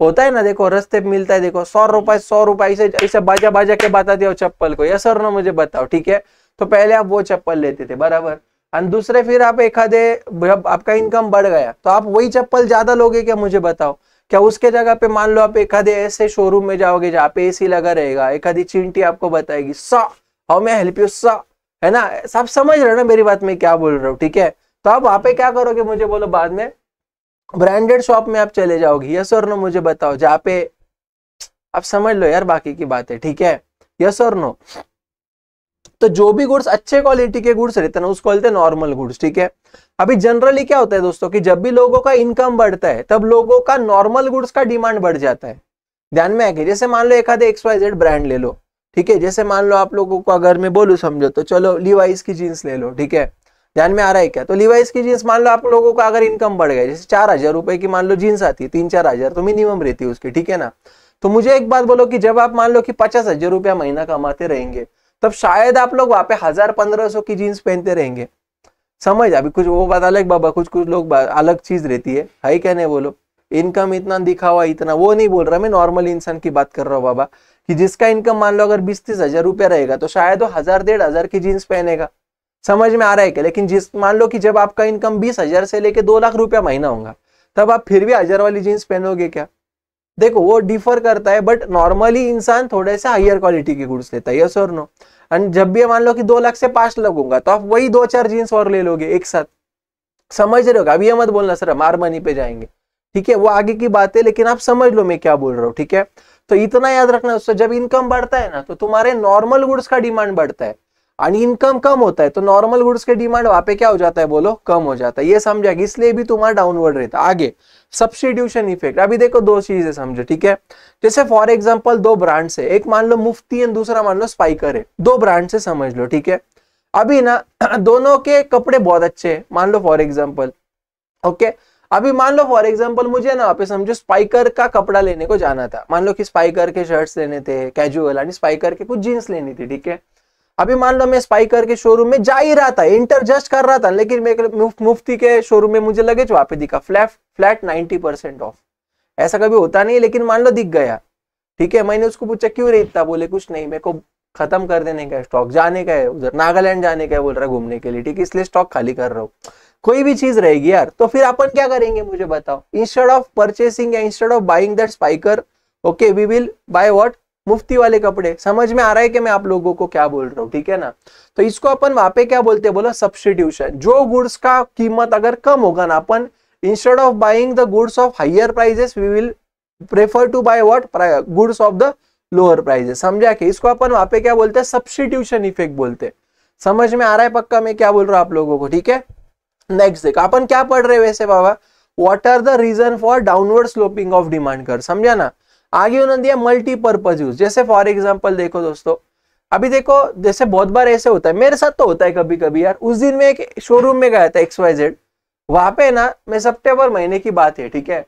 होता है ना देखो रस्ते पे मिलता है देखो सौ रुपए सौ रुपए ऐसे ऐसे बाजा बाजा के बता दिया चप्पल को या सर ना मुझे बताओ ठीक है तो पहले आप वो चप्पल लेते थे बराबर और दूसरे फिर आप एक आधे जब आपका इनकम बढ़ गया तो आप वही चप्पल ज्यादा लोगे क्या मुझे बताओ क्या उसके जगह पे मान लो आप एक आधे ऐसे शोरूम में जाओगे जहाँ पे एसी लगा रहेगा एक आधी चिंटी आपको बताएगी सा हाउ मे हेल्प यू सा है ना सब समझ रहे हो ना मेरी बात में क्या बोल रहा हूँ ठीक है तो आप वहां पे क्या करोगे मुझे बोलो बाद में ब्रांडेड शॉप में आप चले जाओगे यस और नो मुझे बताओ जहा पे आप समझ लो यार बाकी की बात है ठीक है यस और नो तो जो भी गुड्स अच्छे क्वालिटी के गुड्स रहते हैं उसको बोलते हैं नॉर्मल गुड्स ठीक है अभी जनरली क्या होता है दोस्तों कि जब भी लोगों का इनकम बढ़ता है तब लोगों का नॉर्मल गुड्स का डिमांड बढ़ जाता है ध्यान में आएगी जैसे मान लो एक आधे एक्स वाई जेड ब्रांड ले लो ठीक है जैसे मान लो आप लोगों को अगर मैं बोलू समझो तो चलो लिवाइस की जीन्स ले लो ठीक है ध्यान में आ रहा है क्या तो लिवाइस की जींस मान लो आप लोगों का अगर इनकम बढ़ गया जैसे चार हजार रुपए की मान लो जींस आती है तीन चार हजार तो मिनिमम रहती है उसकी ठीक है ना तो मुझे एक बात बोलो कि जब आप मान लो कि पचास हजार रुपया महीना कमाते रहेंगे तब शायद आप लोग वहां पे हजार पंद्रह सौ की जीन्स पहनते रहेंगे समझ अभी कुछ वो बात अलग बाबा कुछ कुछ लोग अलग चीज रहती है हाई कहने बोलो इनकम इतना दिखा हुआ इतना वो नहीं बोल रहा मैं नॉर्मल इंसान की बात कर रहा हूँ बाबा कि जिसका इनकम मान लो अगर बीस तीस हजार रुपया रहेगा तो शायद वो हजार डेढ़ हजार की जीन्स पहनेगा समझ में आ रहा है क्या लेकिन जिस मान लो कि जब आपका इनकम बीस हजार से लेके दो लाख रुपया महीना होगा तब आप फिर भी हजार वाली जीन्स पहनोगे क्या देखो वो डिफर करता है बट नॉर्मली इंसान थोड़े से हायर क्वालिटी के गुड्स लेता है यस और नो एंड जब भी मान लो कि दो लाख से पांच लाख होगा तो आप वही दो चार जीन्स और ले लोगे एक साथ समझ रहे हो अभी यह मत बोलना सर मार मनी पे जाएंगे ठीक है वो आगे की बात है लेकिन आप समझ लो मैं क्या बोल रहा हूँ ठीक है तो इतना याद रखना उससे जब इनकम बढ़ता है ना तो तुम्हारे नॉर्मल गुड्स का डिमांड बढ़ता है इनकम कम होता है तो नॉर्मल गुड्स के डिमांड वहां पे क्या हो जाता है बोलो कम हो जाता है ये समझा इसलिए भी तुम्हारा डाउनवर्ड रहता है आगे सब्सटीट्यूशन इफेक्ट अभी देखो दो चीजें समझो ठीक है जैसे फॉर एग्जाम्पल दो ब्रांड्स है एक मान लो मुफ्ती एंड दूसरा मान लो स्पाइकर है दो ब्रांड से समझ लो ठीक है अभी ना दोनों के कपड़े बहुत अच्छे हैं मान लो फॉर एग्जाम्पल ओके अभी मान लो फॉर एग्जाम्पल मुझे ना पे समझो स्पाइकर का कपड़ा लेने को जाना था मान लो कि स्पाइकर के शर्ट्स लेने थे कैजुअल स्पाइकर के कुछ जीन्स लेनी थी ठीक है अभी मान लो मैं स्पाइकर के शोरूम में जा ही रहा था इंटर जस्ट कर रहा था लेकिन मुफ्ती के शोरूम में मुझे लगे जो आपे दिखा flat flat ninety percent off ऐसा कभी होता नहीं लेकिन मान लो दिख गया ठीक है मैंने उसको पूछा क्यों रे इतना बोले कुछ नहीं मेरे को खत्म कर देने का स्टॉक जाने का है उधर नागालैंड जाने का है बोल रहा घूमने के लिए ठीक है इसलिए स्टॉक खाली कर रहा हूँ कोई भी चीज रहेगी यार तो फिर अपन क्या करेंगे मुझे बताओ इंस्टेड ऑफ परचेसिंग या instead of buying that Spykar okay we will buy what Mufti वाले कपड़े समझ में आ रहा है कि मैं आप लोगों को क्या बोल रहा हूँ ठीक है ना तो इसको अपन वहां पे क्या बोलते हैं बोला सब्सटीट्यूशन जो गुड्स का कीमत अगर कम होगा ना अपन instead of buying the goods of higher prices we will prefer to buy what goods of the lower prices समझा के इसको अपन वहां पे क्या बोलते हैं सब्सटीट्यूशन इफेक्ट बोलते हैं समझ में आ रहा है पक्का मैं क्या बोल रहा हूँ आप लोगों को ठीक है नेक्स्ट देखो अपन क्या पढ़ रहे वैसे बाबा what are the reason for downward sloping of demand curve समझा ना आगे उन्होंने दिया मल्टीपर्पज यूज जैसे फॉर एग्जाम्पल देखो दोस्तों अभी देखो जैसे बहुत बार ऐसे होता है मेरे साथ तो होता है कभी कभी यार उस दिन में एक शोरूम में गया था एक्स वाई जेड वहां पे ना मैं सितंबर महीने की बात है ठीक है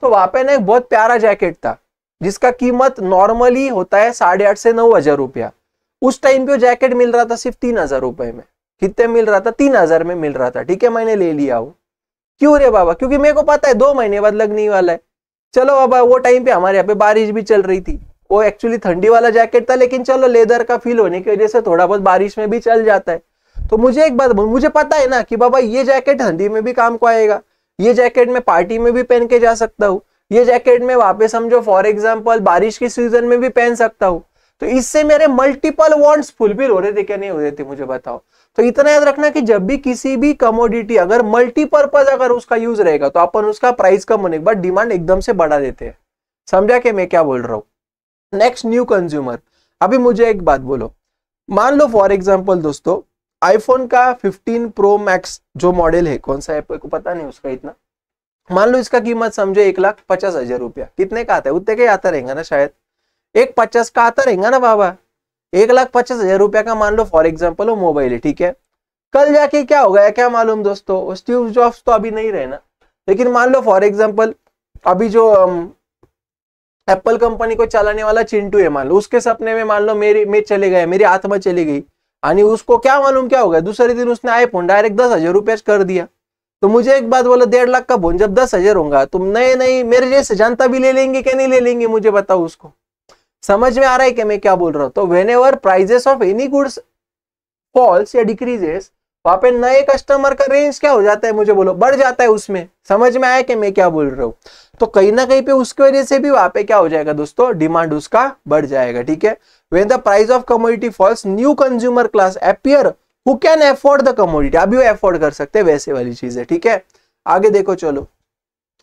तो वहां पे ना एक बहुत प्यारा जैकेट था जिसका कीमत नॉर्मली होता है साढ़े आठ से नौ हजार रुपया उस टाइम पे वो जैकेट मिल रहा था सिर्फ तीन हजार रुपए में कितने मिल रहा था तीन हजार में मिल रहा था ठीक है मैंने ले लिया वो क्यों रे बाबा क्योंकि मेरे को पता है दो महीने बाद लगने वाला है चलो अब वो टाइम पे हमारे यहाँ पे बारिश भी चल रही थी वो एक्चुअली ठंडी वाला जैकेट था लेकिन चलो लेदर का फील होने की वजह से थोड़ा बहुत बारिश में भी चल जाता है तो मुझे एक बात मुझे पता है ना कि बाबा ये जैकेट ठंडी में भी काम को आएगा ये जैकेट मैं पार्टी में भी पहन के जा सकता हूँ ये जैकेट मैं वापस समझो फॉर एग्जाम्पल बारिश के सीजन में भी पहन सकता हूँ तो इससे मेरे मल्टीपल वॉन्ट्स फुलफिल हो रहे थे क्या नहीं हो रहे थे मुझे बताओ तो इतना याद रखना कि जब भी किसी भी कमोडिटी अगर मल्टीपर्पज अगर उसका यूज रहेगा तो अपन उसका प्राइस कम होने के बाद डिमांड एकदम से बढ़ा देते हैं समझा के मैं क्या बोल रहा हूँ नेक्स्ट न्यू कंज्यूमर अभी मुझे एक बात बोलो मान लो फॉर एग्जाम्पल दोस्तों आईफोन का 15 प्रो मैक्स जो मॉडल है कौन सा है को पता नहीं उसका इतना मान लो इसका कीमत समझो एक लाख पचास हजार रुपया कितने का आता है उतने का आता रहेगा ना शायद एक पचास का आता रहेगा ना बाबा एक लाख पचास हजार रुपया का मान लो फॉर एग्जाम्पल वो मोबाइल है ठीक है कल जाके क्या हो गया क्या मालूम दोस्तों स्टीव जॉब्स तो अभी नहीं रहे ना लेकिन मान लो फॉर एग्जाम्पल अभी जो एप्पल कंपनी को चलाने वाला चिंटू है मान लो उसके सपने में मान लो मेरी मैं चले गए मेरी आत्मा चली गई यानी उसको क्या मालूम क्या हो गया दूसरे दिन उसने आईफोन डायरेक्ट दस हजार रुपये कर दिया तो मुझे एक बात बोला डेढ़ लाख का फोन जब दस हजार होगा तो नहीं नहीं मेरे जैसे जनता भी ले लेंगे क्या नहीं ले लेंगे मुझे बताओ उसको समझ में आ रहा है कि मैं क्या बोल रहा हूं तो whenever prices of any goods falls या डिक्रीजेस वहां पे नए कस्टमर का रेंज क्या हो जाता है मुझे बोलो बढ़ जाता है उसमें समझ में आया कि मैं क्या बोल रहा हूँ तो कहीं ना कहीं पे उसकी वजह से भी वहां पे क्या हो जाएगा दोस्तों डिमांड उसका बढ़ जाएगा ठीक है when the price of commodity falls new consumer class appear who can afford the commodity अभी वो एफोर्ड कर सकते हैं वैसे वाली चीज है ठीक है आगे देखो चलो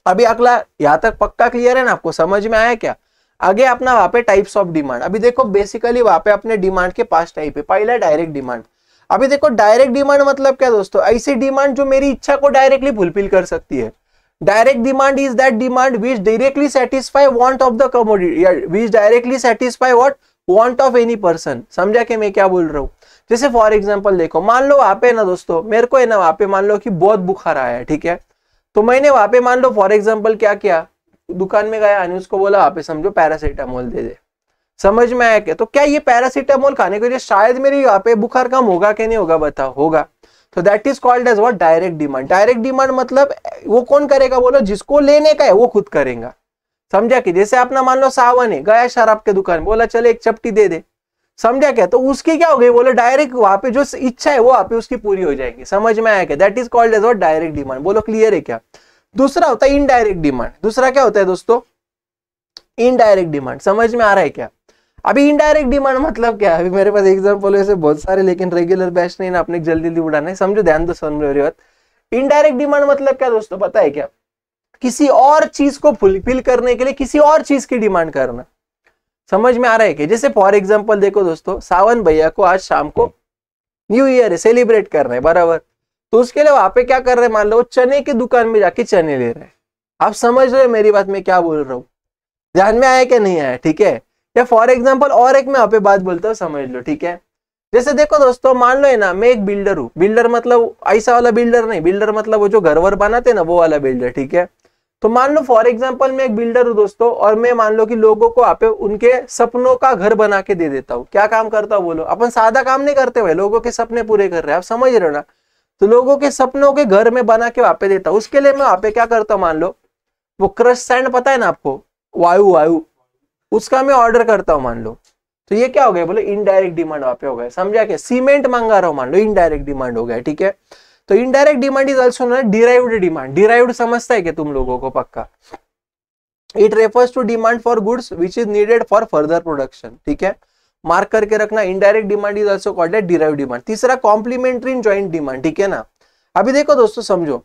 अभी अगला यहां तक पक्का क्लियर है ना आपको समझ में आया क्या आगे अपना वहां पे टाइप्स ऑफ डिमांड अभी देखो बेसिकली वहां पे अपने डिमांड के पास टाइप है पहला डायरेक्ट डिमांड अभी देखो डायरेक्ट डिमांड मतलब क्या दोस्तों ऐसी डिमांड जो मेरी इच्छा को डायरेक्टली फुलफिल कर सकती है direct demand is that demand which directly satisfy want of the commodity which directly satisfy what want of any person समझा के मैं क्या बोल रहा हूँ जैसे फॉर एग्जाम्पल देखो मान लो वहां पे ना दोस्तों मेरे को है ना वहां पे मान लो कि बहुत बुखार आया है ठीक है तो मैंने वहां पे मान लो फॉर एग्जाम्पल क्या किया दुकान में गया अनुज को बोला आप समझो पैरासीटामोल दे दे समझ में आया क्या तो क्या ये पैरासीटामोल खाने के लिए शायद मेरे यहाँ पे बुखार कम होगा कि नहीं होगा बताओ होगा तो that is called as what direct demand direct demand मतलब वो कौन करेगा बोलो जिसको लेने का है वो खुद करेगा समझा कि जैसे अपना मान लो सावन है गया शराब के दुकान बोला चले एक चपटी दे दे समझा क्या तो उसकी क्या हो गई बोलो डायरेक्ट वहां पे जो इच्छा है वो आप उसकी पूरी हो जाएगी समझ में आया क्या that is called as what direct demand बोलो क्लियर है क्या दूसरा होता है इनडायरेक्ट डिमांड दूसरा क्या होता है दोस्तों इनडायरेक्ट डिमांड समझ में आ रहा है क्या अभी इनडायरेक्ट डिमांड मतलब क्या अभी मेरे पास एग्जाम्पल वैसे बहुत सारे लेकिन रेगुलर बैच नहीं ना अपने जल्दी जल्दी उड़ाना है समझो ध्यान दो समझ मेरी बात इनडायरेक्ट डिमांड मतलब क्या दोस्तों पता है क्या किसी और चीज को फुलफिल करने के लिए किसी और चीज की डिमांड करना समझ में आ रहा है कि जैसे फॉर एग्जाम्पल देखो दोस्तों सावन भैया को आज शाम को न्यू ईयर सेलिब्रेट कर रहे हैं बराबर तो उसके लिए वहां पे क्या कर रहे हैं मान लो चने की दुकान में जाके चने ले रहे हैं आप समझ रहे मेरी बात में क्या बोल रहा हूँ ध्यान में आया कि नहीं आया ठीक है या फॉर एग्जाम्पल और एक मैं आप बात बोलता हूँ समझ लो ठीक है जैसे देखो दोस्तों मान लो है ना मैं एक बिल्डर हूँ बिल्डर मतलब ऐसा वाला बिल्डर नहीं बिल्डर मतलब वो जो घर वर बनाते ना वो वाला बिल्डर ठीक है तो मान लो फॉर एग्जाम्पल मैं एक बिल्डर हूँ दोस्तों और मैं मान लो कि लोगों को आप उनके सपनों का घर बना के दे देता हूँ क्या काम करता हूँ बोलो अपन सादा काम नहीं करते भाई लोगों के सपने पूरे कर रहे हैं आप समझ रहे हो ना तो लोगों के सपनों के घर में बना के वहां पे देता हूँ उसके लिए मैं वहां पे क्या करता हूँ मान लो वो क्रश सैंड पता है ना आपको वायु वायु उसका मैं ऑर्डर करता हूँ मान लो तो ये क्या हो गया बोले इनडायरेक्ट डिमांड वहां पे हो गया समझा क्या सीमेंट मांगा रहा हूँ मान लो इनडायरेक्ट डिमांड हो गया ठीक है तो इनडायरेक्ट डिमांड इज ऑल्सो ना डिराइव्ड डिमांड डिराइव्ड समझता है क्या तुम लोगों को पक्का it refers to demand for goods which is needed for further production ठीक है मार्क करके रखना indirect demand is also called है डिराइव डिमांड तीसरा कॉम्प्लीमेंट्री ज्वाइंट डिमांड ठीक है ना अभी देखो दोस्तों समझो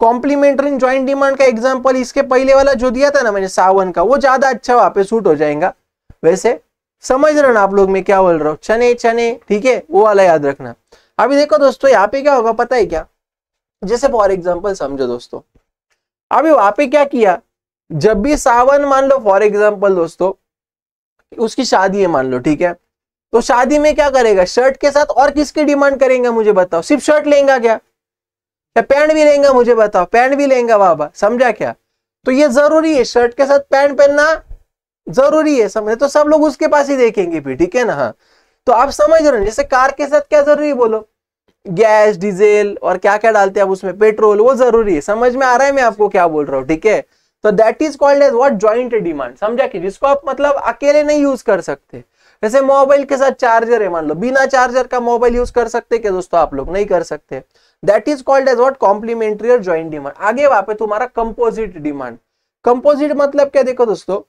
कॉम्प्लीमेंट्री ज्वाइंट डिमांड का एग्जाम्पल इसके पहले वाला जो दिया था ना मैंने सावन का वो ज्यादा अच्छा वहां पे सूट हो जाएगा वैसे समझ रहे ना आप लोग मैं क्या बोल रहा हूँ चने चने ठीक है वो वाला याद रखना अभी देखो दोस्तों यहाँ पे क्या होगा पता है क्या जैसे फॉर एग्जाम्पल समझो दोस्तों अभी वहां पे क्या किया जब भी सावन मान लो फॉर एग्जाम्पल दोस्तों उसकी शादी है मान लो ठीक है तो शादी में क्या करेगा शर्ट के साथ और किसकी डिमांड करेंगे मुझे बताओ सिर्फ शर्ट लेंगे क्या या पैंट भी लेंगे मुझे बताओ पैंट भी लेंगे बाबा समझा क्या तो ये जरूरी है शर्ट के साथ पैंट पहनना जरूरी है समझे तो सब लोग उसके पास ही देखेंगे फिर ठीक है ना हाँ तो आप समझ रहे हो जैसे कार के साथ क्या जरूरी बोलो गैस डीजल और क्या क्या डालते हैं आप उसमें पेट्रोल वो जरूरी है समझ में आ रहा है मैं आपको क्या बोल रहा हूँ ठीक है तो that is called as what joint demand समझा कि जिसको आप मतलब अकेले नहीं यूज कर सकते जैसे मोबाइल के साथ चार्जर है मान लो बिना चार्जर का मोबाइल यूज कर सकते क्या दोस्तों आप लोग नहीं कर सकते that is called as what complementary और ज्वाइंट डिमांड आगे वहां पे तुम्हारा कंपोजिट डिमांड कंपोजिट मतलब क्या देखो दोस्तों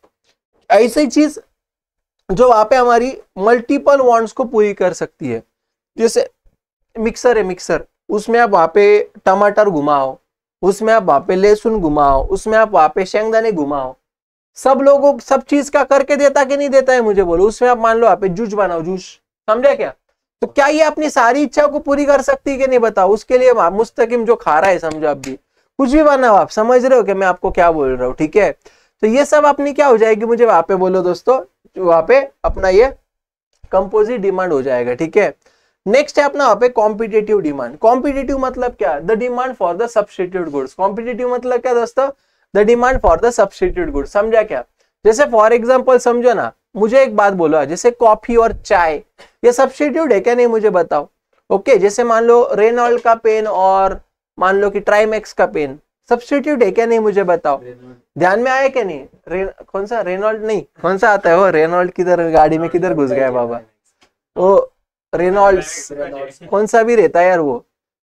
ऐसी चीज जो वहां पे हमारी मल्टीपल वॉन्ट्स को पूरी कर सकती है जैसे मिक्सर है मिक्सर उसमें आप वहां पे टमाटर घुमाओ उसमें आप वहां पे लहसुन घुमाओ उसमें आप वहां पे शेंगदाने घुमाओ सब लोगों सब चीज का करके देता कि नहीं देता है मुझे बोलो उसमें आप मान लो आप जूस बनाओ जूस समझे क्या तो क्या ये अपनी सारी इच्छा को पूरी कर सकती है कि नहीं बताओ उसके लिए मुस्तकिम जो खा रहा है समझो आप भी कुछ भी बनाओ आप समझ रहे हो कि मैं आपको क्या बोल रहा हूँ ठीक है तो ये सब अपनी क्या हो जाएगी मुझे वहां पे बोलो दोस्तों वहां पे अपना ये कंपोजिट डिमांड हो जाएगा ठीक है नेक्स्ट है अपना पे कॉम्पिटेटिव डिमांड कॉम्पिटेटिव मतलब क्या the demand for the substitute goods competitive मतलब क्या दोस्तों the demand for the substitute goods समझा क्या जैसे फॉर एग्जाम्पल समझो ना मुझे एक बात बोलो जैसे कॉफी और चाय ये सब्सिट्यूट है क्या नहीं मुझे बताओ ओके okay, जैसे मान लो रेनॉल्ड का पेन और मान लो कि ट्राइमेक्स का पेन सब्सिट्यूट है क्या नहीं मुझे बताओ ध्यान में आया क्या नहीं रे, कौन सा रेनॉल्ड नहीं कौन सा आता है वो रेनॉल्ड किधर गाड़ी में किधर घुस गया बाबा वो रेनॉल्ड्स कौन सा भी रहता है यार वो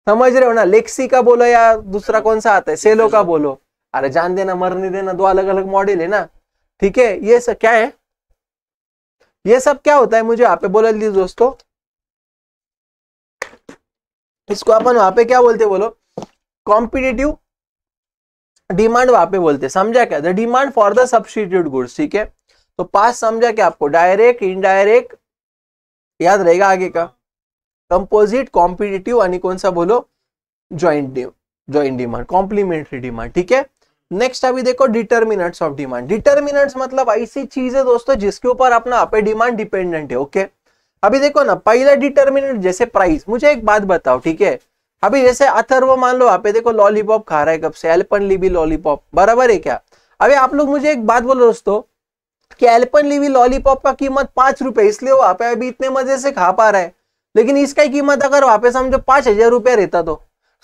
समझ रहे हो ना लेक्सी का बोलो या दूसरा कौन सा आता है सेलो का बोलो अरे जान देना मरने देना दो अलग अलग मॉडल है ना ठीक है ये सब क्या है ये सब क्या होता है मुझे यहाँ पे बोला दीजिए दोस्तों इसको अपन वहां पे क्या बोलते बोलो कॉम्पिटेटिव डिमांड वहां पे बोलते समझा क्या the demand for the substitute goods ठीक है तो पास समझा क्या आपको डायरेक्ट इनडायरेक्ट याद रहेगा आगे का कंपोजिट कॉम्पिटिटिव यानी कौन सा बोलो joint joint demand complementary demand ठीक है नेक्स्ट अभी देखो डिटर्मिनेंट्स ऑफ डिमांड डिटर्मिनेंट्स मतलब ऐसी चीज है दोस्तों जिसके ऊपर अपना आप डिमांड डिपेंडेंट है ओके अभी देखो ना पहला डिटर्मिनेंट जैसे प्राइस मुझे एक बात बताओ ठीक है अभी जैसे अथर्व मान लो आप देखो लॉलीपॉप खा रहा है कब से एल्पन लिबी लॉलीपॉप बराबर है क्या अभी आप लोग मुझे एक बात बोलो दोस्तों कि एल्पन लीवी लॉलीपॉप का कीमत पांच रुपए इसलिए वहां पे अभी इतने मजे से खा पा रहा है लेकिन इसका कीमत अगर वहां पे समझो पांच हजार रुपया रहता तो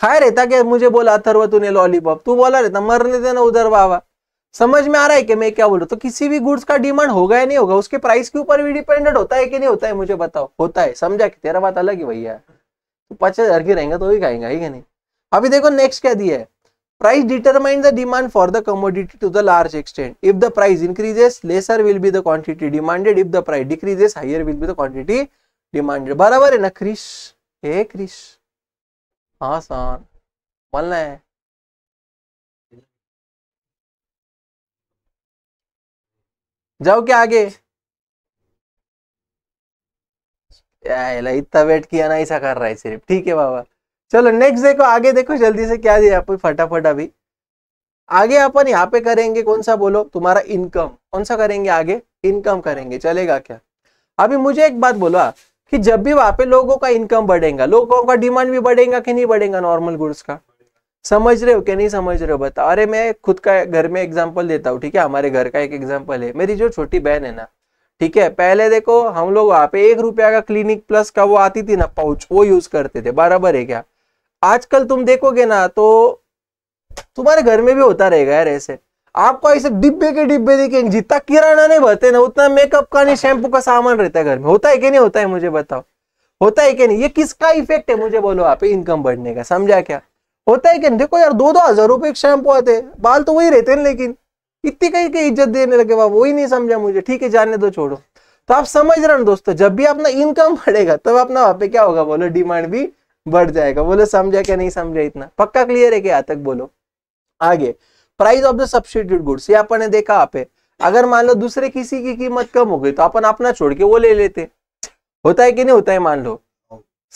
खाया रहता क्या मुझे बोला अथर्व तूने लॉलीपॉप तू बोला रहता मरने देना उधर बाबा समझ में आ रहा है कि मैं क्या बोल रहा हूँ तो किसी भी गुड्स का डिमांड होगा या नहीं होगा उसके प्राइस के ऊपर भी डिपेंडेंट होता है कि नहीं होता है मुझे बताओ होता है समझा कि तेरा बात अलग है भैया तो पांच हजार की रहेंगे तो ही खाएंगा ठीक है नहीं अभी देखो नेक्स्ट क्या दिया है Price determines the demand for the commodity to the large extent. If the price increases, lesser will be the quantity demanded. If the price decreases, higher will be the quantity demanded. barabar hai na krish hey krish ha सान bolna hai जाओ क्या आगे इतना wait किया ना ऐसा कर रहा है सिर्फ ठीक है बाबा चलो नेक्स्ट देखो आगे देखो जल्दी से क्या दिया आपको फटाफट अभी आगे अपन यहाँ पे करेंगे कौन सा बोलो तुम्हारा इनकम कौन सा करेंगे आगे इनकम करेंगे चलेगा क्या अभी मुझे एक बात बोला हाँ, कि जब भी वहां पे लोगों का इनकम बढ़ेगा लोगों का डिमांड भी बढ़ेगा कि नहीं बढ़ेगा नॉर्मल गुड्स का समझ रहे हो क्या नहीं समझ रहे हो बताओ अरे मैं खुद का घर में एग्जाम्पल देता हूँ ठीक है हमारे घर का एक एग्जाम्पल है मेरी जो छोटी बहन है ना ठीक है पहले देखो हम लोग वहाँ पे एक रुपया का क्लिनिक प्लस का वो आती थी ना पाउच वो यूज करते थे बराबर है क्या आजकल तुम देखोगे ना तो तुम्हारे घर में भी होता रहेगा यार ऐसे आपको ऐसे डिब्बे के डिब्बे देखेंगे जितना किराना नहीं भरते ना उतना मेकअप का नहीं शैम्पू का सामान रहता है घर में होता है कि नहीं होता है मुझे बताओ होता है कि नहीं ये किसका इफेक्ट है मुझे बोलो आप इनकम बढ़ने का समझा क्या होता है कि नहीं देखो यार दो दो हजार रुपए के शैम्पू आते बाल तो वही रहते हैं लेकिन इतनी कहीं की इज्जत देने लगे बाबा वही नहीं समझा मुझे ठीक है जाने दो छोड़ो तो आप समझ रहे हो दोस्तों जब भी अपना इनकम बढ़ेगा तब तो अपना वहां पे क्या होगा बोलो डिमांड भी बढ़ जाएगा बोलो समझा क्या नहीं समझा इतना पक्का क्लियर है क्या तक बोलो आगे price of the substitute goods ये आपने देखा आप अगर मान लो दूसरे किसी की कीमत कम हो गई तो अपन अपना छोड़ के वो ले लेते होता है कि नहीं होता है मान लो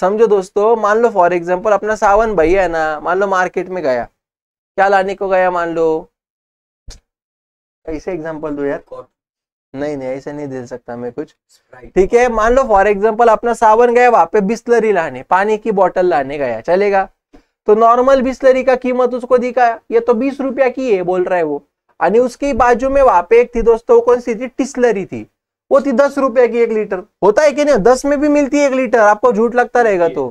समझो दोस्तों मान लो फॉर एग्जाम्पल अपना सावन भैया है ना मान लो मार्केट में गया क्या लाने को गया मान लो ऐसे एग्जाम्पल दो यार नहीं नहीं ऐसे नहीं दे सकता मैं कुछ ठीक है मान लो फॉर एग्जाम्पल अपना सावन गया वहां पे बिस्लरी लाने पानी की बॉटल लाने गया चलेगा तो नॉर्मल बिस्लरी का कीमत उसको दिखाया ये तो बीस रुपया की है बोल रहा है वो यानी उसकी बाजू में वहां पे एक थी दोस्तों कौन सी थी टिस्लरी थी वो थी दस रुपए की एक लीटर होता है कि नहीं दस में भी मिलती है एक लीटर आपको झूठ लगता रहेगा तो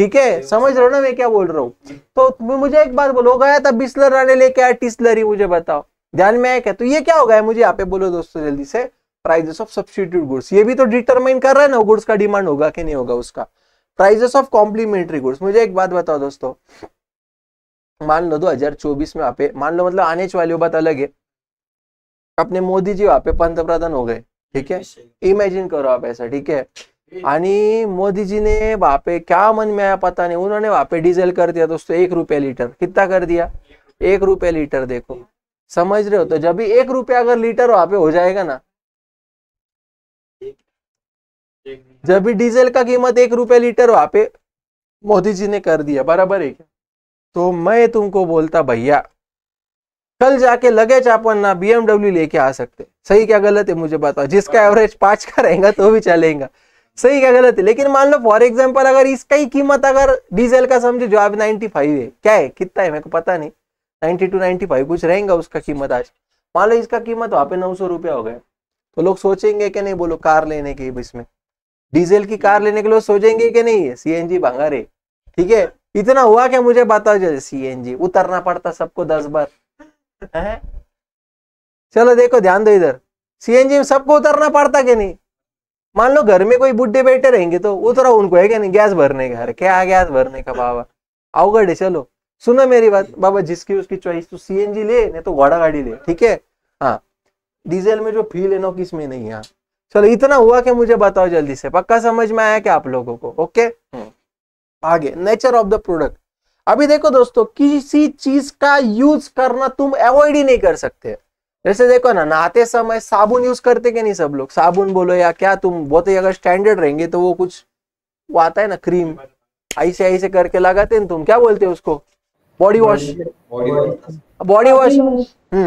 ठीक है समझ रहे हो ना मैं क्या बोल रहा हूँ तो मुझे एक बात बोलो गया था बिस्लर आने लेके आया टिस्लरी मुझे बताओ ध्यान में आया क्या तो ये क्या होगा मुझे यहाँ पे बोलो दोस्तों जल्दी से प्राइजेस ऑफ सब्सिट्यूट गुड्स ये भी तो डिटरमाइन कर रहा है ना गुड्स का डिमांड होगा कि नहीं होगा उसका प्राइजेस ऑफ कॉम्प्लीमेंट्री गुड्स मुझे एक बात बताओ दोस्तों मान लो चौबीस में आप मान लो मतलब आने वाली बात अलग है अपने मोदी जी वहां पे पंतप्रधान हो गए ठीक है इमेजिन करो आप ऐसा ठीक है मोदी जी ने वहां पे क्या मन में आया पता नहीं उन्होंने वहां पे डीजल कर दिया दोस्तों एक रुपया लीटर कितना कर दिया एक रुपया लीटर देखो समझ रहे हो तो जब भी एक रुपया अगर लीटर वहां पे हो जाएगा ना जब भी डीजल का कीमत एक रुपया लीटर वहां पे मोदी जी ने कर दिया बराबर है क्या तो मैं तुमको बोलता भैया कल जाके लगेज अपन ना बीएमडब्ल्यू लेके आ सकते सही क्या गलत है मुझे बताओ जिसका एवरेज हाँ। पांच का रहेगा तो भी चलेगा सही क्या गलत है लेकिन मान लो फॉर एग्जाम्पल अगर इसका ही कीमत अगर डीजल का समझो जो आप नाइनटी फाइव है क्या है कितना है मेरे को पता नहीं नाइन्टी टू नाइन्टी फाइव कुछ रहेगा उसका कीमत आज मान लो इसका कीमत वहाँ पे नौ सौ रुपया हो गए तो लोग सोचेंगे कि नहीं बोलो कार लेने के इसमें डीजल की कार लेने के लोग सोचेंगे कि नहीं सी एन जी भांगा रे ठीक है इतना हुआ क्या मुझे बताओ जैसे सी एन जी उतरना पड़ता सबको दस बार चलो देखो ध्यान दो इधर सी एन जी में सबको उतरना पड़ता क्या नहीं मान लो घर में कोई बुढ़े बैठे रहेंगे तो उतरा उनको है क्या नहीं गैस भरने का अरे क्या गैस भरने का बाबा आओगे चलो सुना मेरी बात बाबा जिसकी उसकी चॉइस तो सीएनजी ले नहीं तो घोड़ा गाड़ी ले ठीक है हाँ डीजल में जो फील है ना किसमें नहीं है हाँ। चलो इतना हुआ कि मुझे बताओ जल्दी से पक्का समझ में आया क्या आप लोगों को ओके हम्म। आगे नेचर ऑफ द प्रोडक्ट अभी देखो दोस्तों किसी चीज का यूज करना तुम अवॉइड ही नहीं कर सकते जैसे देखो ना नहाते समय साबुन यूज करते कि नहीं सब लोग साबुन बोलो या क्या तुम बहुत ही अगर स्टैंडर्ड रहेंगे तो वो कुछ वो आता है ना क्रीम ऐसे ऐसे करके लगाते हैं तुम क्या बोलते हो उसको body wash body wash hmm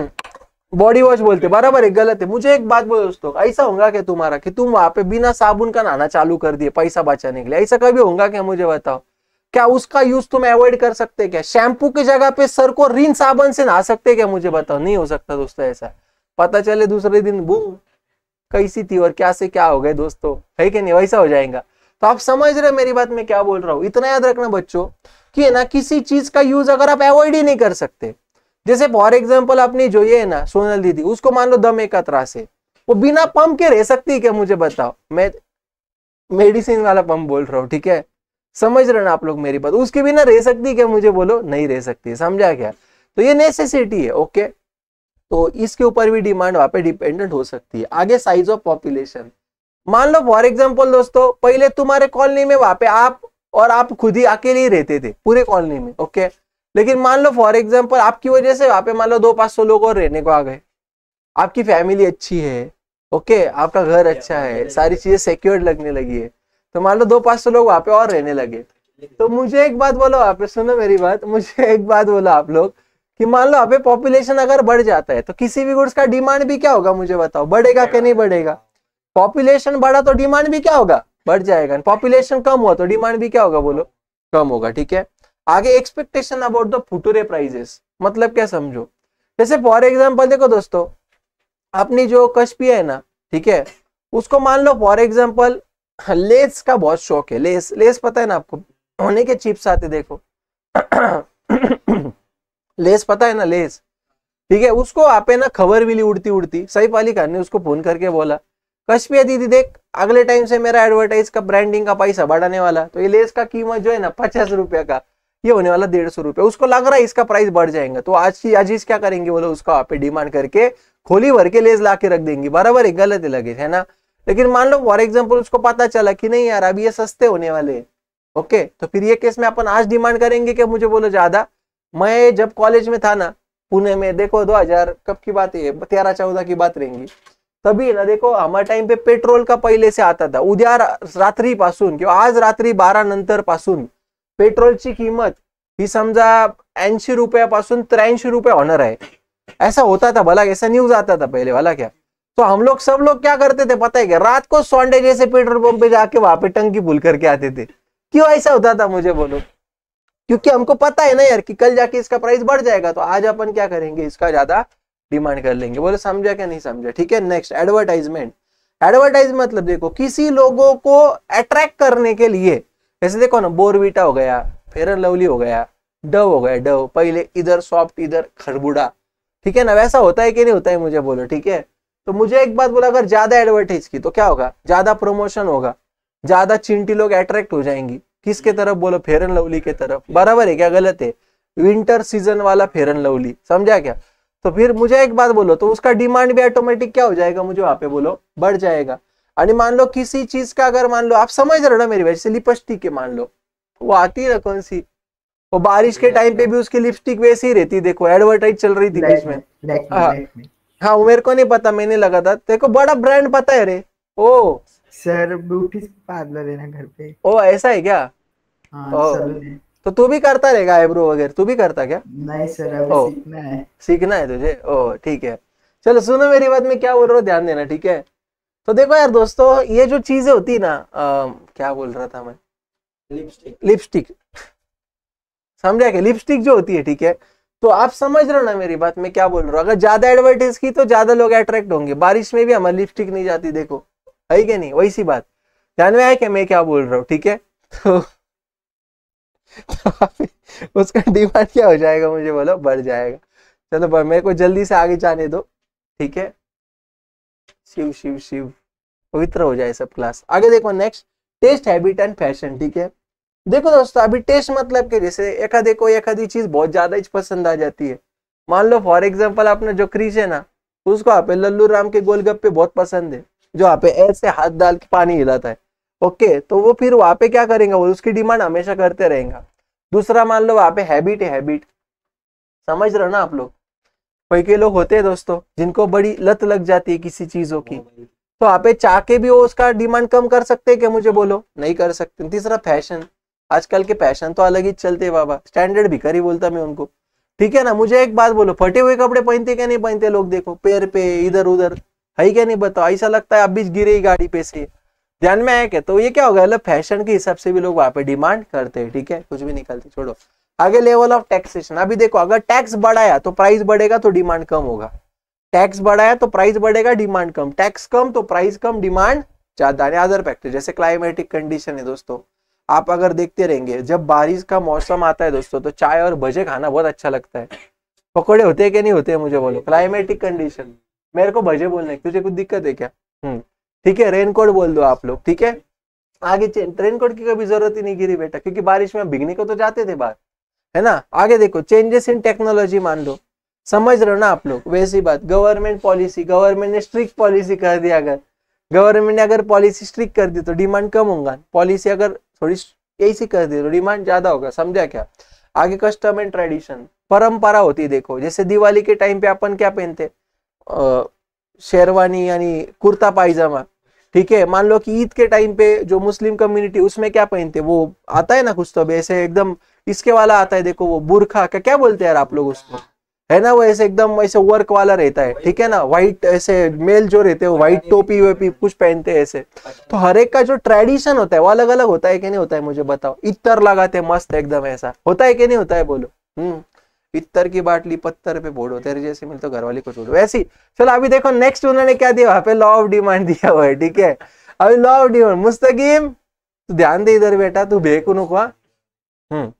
body wash बोलते बराबर है गलत है मुझे एक बात बोलो दोस्तों ऐसा होगा क्या तुम्हारा कि तुम वहां पे बिना साबुन का नहाना चालू कर दिए पैसा बचाने के लिए ऐसा कभी होगा क्या मुझे बताओ क्या उसका यूज तुम अवॉइड कर सकते क्या शैम्पू की जगह पे सर को रिन साबुन से नहा सकते क्या मुझे बताओ नहीं हो सकता दोस्तों ऐसा पता चले दूसरे दिन बूम कैसी थी और क्या से क्या हो गए दोस्तों है कि नहीं वैसा हो जाएगा तो आप समझ रहे मेरी बात में क्या बोल रहा हूँ इतना याद रखना बच्चों कि है ना किसी चीज का यूज अगर आप अवॉइड ही नहीं कर सकते जैसे फॉर एग्जाम्पल अपनी जो ये है ना सोनल दीदी उसको मान लो दम एक अतरास है वो बिना पंप के रह सकती है क्या मुझे बताओ मैं मेडिसिन वाला पंप बोल रहा हूँ ठीक है समझ रहे ना आप लोग मेरी बात उसके बिना रह सकती क्या मुझे बोलो नहीं रह सकती समझा क्या तो ये नेसेसिटी है ओके तो इसके ऊपर भी डिमांड वहां पे डिपेंडेंट हो सकती है आगे साइज ऑफ पॉपुलेशन मान लो फॉर एग्जाम्पल दोस्तों पहले तुम्हारे कॉलोनी में वहां पे आप और आप खुद ही अकेले ही रहते थे पूरे कॉलोनी में ओके लेकिन मान लो फॉर एग्जाम्पल आपकी वजह से वहाँ पे मान लो दो पाँच सौ लोग और रहने को आ गए आपकी फैमिली अच्छी है ओके आपका घर अच्छा है सारी चीजें सिक्योर लगने लगी है तो मान लो दो पाँच सौ लोग वहाँ पे और रहने लगे तो मुझे एक बात बोलो आप सुनो मेरी बात मुझे एक बात बोलो आप लोग कि मान लो आप पॉपुलेशन अगर बढ़ जाता है तो किसी भी गुड्स का डिमांड भी क्या होगा मुझे बताओ बढ़ेगा कि नहीं बढ़ेगा पॉपुलेशन बढ़ा तो डिमांड भी क्या होगा बढ़ जाएगा पॉपुलेशन कम हुआ तो डिमांड भी क्या होगा बोलो कम होगा ठीक है आगे expectation about the future prices मतलब क्या समझो जैसे फॉर एग्जाम्पल देखो दोस्तों अपनी जो कश्मी है ना ठीक है उसको मान लो फॉर एग्जाम्पल लेस का बहुत शौक है लेस लेस पता है ना आपको होने के चिप्स आते देखो लेस पता है ना लेस ठीक है उसको आप ना खबर मिली उड़ती उड़ती सही पाली खान ने उसको फोन करके बोला कश्मीर दीदी देख अगले टाइम से मेरा एडवर्टाइज का ब्रांडिंग का पैसा बढ़ाने वाला तो ये लेस का कीमत जो है ना पचास रुपया का ये होने वाला डेढ़ सौ रुपया उसको लग रहा है इसका प्राइस बढ़ जाएगा तो आज की अजीज क्या करेंगे बोलो उसको आप डिमांड करके खोली भर के लेस ला के रख देंगे बराबर है गलत लगे है ना लेकिन मान लो फॉर एग्जाम्पल उसको पता चला कि नहीं यार अभी ये सस्ते होने वाले ओके तो फिर ये केस में अपन आज डिमांड करेंगे कि मुझे बोलो ज्यादा मैं जब कॉलेज में था ना पुणे में देखो 2000 कब की बात है तेरह चौदह की बात रहेंगी तभी ना देखो हमारे टाइम पे पेट्रोल का पहले से आता था उद्या रात्रीपासून किंवा आज रात्रि बारह नंतर पासून पेट्रोलची कीमत ही समझा ऐसी रुपया रुपयापासून त्र्याऐंशी रुपये होना है ऐसा होता था भला ऐसा न्यूज आता था पहले वाला क्या तो हम लोग सब लोग क्या करते थे पता है क्या रात को सौंडे जैसे पेट्रोल पंप पे जाके वहां पे टंकी भूल करके आते थे क्यों ऐसा होता था मुझे बोलो क्योंकि हमको पता है ना यार कि कल जाके इसका प्राइस बढ़ जाएगा तो आज अपन क्या करेंगे इसका ज्यादा डिमांड कर लेंगे बोले समझा क्या नहीं समझा ठीक है नेक्स्ट एडवर्टाइजमेंट एडवर्टाइज मतलब देखो किसी लोगों को अट्रैक्ट करने के लिए जैसे देखो ना बोरविटा हो गया फेयर एंड लवली हो गया डव हो गया डव पहले इधर सॉफ्ट इधर खरबुड़ा ठीक है ना वैसा होता है कि नहीं होता है मुझे बोलो ठीक है तो मुझे एक बात बोला अगर ज्यादा एडवर्टाइज की तो क्या होगा ज्यादा प्रमोशन होगा ज्यादा चिंटी लोग अट्रैक्ट हो जाएंगी किसके तरफ बोलो फेर एंड लवली के तरफ बराबर है क्या गलत है विंटर सीजन वाला फेर एंड लवली समझा क्या तो फिर मुझे एक बात बोलो तो उसका डिमांड भी ऑटोमेटिक क्या हो जाएगा मुझे वहां पे बोलो बढ़ जाएगा यानी मान लो किसी चीज का अगर मान लो आप समझ रहे हो ना मेरी वजह से लिपस्टिक के मान लो वो आती है ना कौन सी वो बारिश के टाइम पे भी उसकी लिपस्टिक वैसी ही रहती देखो एडवर्टाइज चल रही थी बीच हाँ। में हाँ वो मेरे को नहीं पता मैंने लगा था देखो बड़ा ब्रांड पता है रे ओ सर ब्यूटी पार्लर है ना घर पे ओ ऐसा है क्या हाँ, ओ, तो तू भी करता रहेगा आईब्रो वगैरह तू भी करता क्या नहीं सर अभी सीखना है सीखना है तुझे ओ ठीक है चलो सुनो मेरी बात में क्या बोल रहा हूँ ध्यान देना ठीक है तो देखो यार दोस्तों ये जो चीजें होती ना आ, क्या बोल रहा था मैं लिपस्टिक लिपस्टिक समझा क्या लिपस्टिक जो होती है ठीक है तो आप समझ रहे हो ना मेरी बात में क्या बोल रहा हूँ अगर ज्यादा एडवर्टाइज की तो ज्यादा लोग अट्रैक्ट होंगे बारिश में भी हमारी लिपस्टिक नहीं जाती देखो है क्या नहीं वैसी बात ध्यान में आया क्या मैं क्या बोल रहा हूँ ठीक है तो तो उसका डिमांड क्या हो जाएगा मुझे बोलो बढ़ जाएगा चलो भाई मेरे को जल्दी से आगे जाने दो ठीक है शिव शिव शिव पवित्र हो जाए सब क्लास आगे देखो next taste habit and fashion ठीक है देखो दोस्तों अभी टेस्ट मतलब के जैसे एखादे को आधी चीज बहुत ज्यादा ही पसंद आ जाती है मान लो फॉर एग्जाम्पल आपने जो क्रीज है ना उसको आप लल्लू राम के गोलगप्पे बहुत पसंद है जो आप ऐसे हाथ डाल के पानी हिलाता है ओके तो वो फिर वहाँ पे क्या करेंगे वो उसकी डिमांड हमेशा करते रहेगा दूसरा मान लो वहाँ पे हैबिट है हैबिट समझ रहे हो ना आप लोग कोई के लोग होते हैं दोस्तों जिनको बड़ी लत लग जाती है किसी चीजों की हाँ तो आप चाह के भी वो उसका डिमांड कम कर सकते हैं क्या मुझे बोलो नहीं कर सकते तीसरा फैशन आजकल के फैशन तो अलग ही चलते बाबा स्टैंडर्ड भी ही बोलता मैं उनको ठीक है ना मुझे एक बात बोलो फटे हुए कपड़े पहनते क्या नहीं पहनते लोग देखो पैर पे इधर उधर है क्या नहीं बताओ ऐसा लगता है आप भी गिरे ही गाड़ी पे से ध्यान में आया क्या तो ये क्या होगा गया फैशन मतलब के हिसाब से भी लोग वहां पे डिमांड करते हैं ठीक है कुछ भी निकलते छोड़ो आगे लेवल ऑफ टैक्सेशन अभी देखो अगर टैक्स बढ़ाया तो प्राइस बढ़ेगा तो डिमांड कम होगा टैक्स बढ़ाया तो प्राइस बढ़ेगा डिमांड कम टैक्स कम तो प्राइस कम डिमांड ज्यादा अदर फैक्टर जैसे क्लाइमेटिक कंडीशन है दोस्तों आप अगर देखते रहेंगे जब बारिश का मौसम आता है दोस्तों तो चाय और भजे खाना बहुत अच्छा लगता है पकौड़े होते हैं कि नहीं होते हैं मुझे बोलो क्लाइमेटिक कंडीशन मेरे को भजे बोलने तुझे कुछ दिक्कत है क्या हम्म ठीक है रेनकोट बोल दो आप लोग ठीक है आगे रेनकोट की कभी जरूरत ही नहीं गिरी बेटा क्योंकि बारिश में भिगने को तो जाते थे बाहर है ना आगे देखो चेंजेस इन टेक्नोलॉजी मान लो समझ रहे हो ना आप लोग वैसी बात गवर्नमेंट पॉलिसी गवर्नमेंट ने स्ट्रिक्ट पॉलिसी कर दिया अगर गवर्नमेंट ने अगर पॉलिसी स्ट्रिक्ट कर दी तो डिमांड कम होगा पॉलिसी अगर थोड़ी ऐसी कर दी तो डिमांड ज्यादा होगा समझा क्या आगे कस्टम एंड ट्रेडिशन परंपरा होती है देखो जैसे दिवाली के टाइम पे अपन क्या पहनते शेरवानी यानी कुर्ता पायजामा ठीक है मान लो कि ईद के टाइम पे जो मुस्लिम कम्युनिटी उसमें क्या पहनते वो आता है ना कुछ तो ऐसे एकदम इसके वाला आता है देखो वो बुरखा का क्या बोलते हैं यार आप लोग उसको है ना वो ऐसे एकदम ऐसे वर्क वाला रहता है ठीक है ना व्हाइट ऐसे मेल जो रहते हैं व्हाइट टोपी वोपी कुछ पहनते हैं ऐसे तो हर एक का जो ट्रेडिशन होता है वो अलग अलग होता है कि नहीं होता है मुझे बताओ इतर लगाते मस्त एकदम ऐसा होता है कि नहीं होता है बोलो हम्म पित्तर की बाटली पत्थर पे बोर्ड होते जैसे मिल तो घर वाले को छोड़ो वैसी चलो अभी देखो नेक्स्ट उन्होंने क्या दिया वहां पे लॉ ऑफ डिमांड दिया हुआ है ठीक है अभी लॉ ऑफ डिमांड मुस्तकीम तू ध्यान दे इधर बेटा तू बेकू नुकवा हम्म,